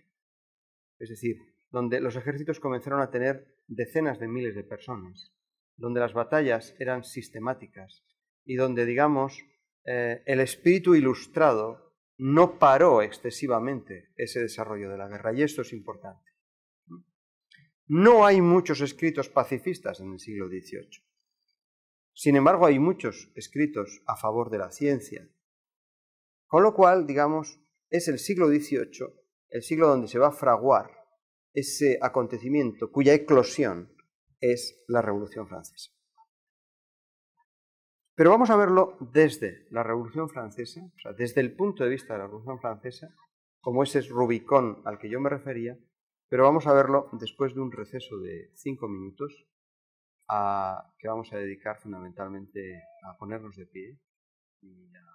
es decir, donde los ejércitos comenzaron a tener decenas de miles de personas, donde las batallas eran sistemáticas y donde, digamos, eh, el espíritu ilustrado no paró excesivamente ese desarrollo de la guerra, y esto es importante. No hay muchos escritos pacifistas en el siglo XVIII. Sin embargo, hay muchos escritos a favor de la ciencia. Con lo cual, digamos, es el siglo XVIII el siglo donde se va a fraguar ese acontecimiento cuya eclosión es la Revolución Francesa. Pero vamos a verlo desde la Revolución Francesa, o sea, desde el punto de vista de la Revolución Francesa, como ese Rubicón al que yo me refería, pero vamos a verlo después de un receso de cinco minutos a, que vamos a dedicar fundamentalmente a ponernos de pie y a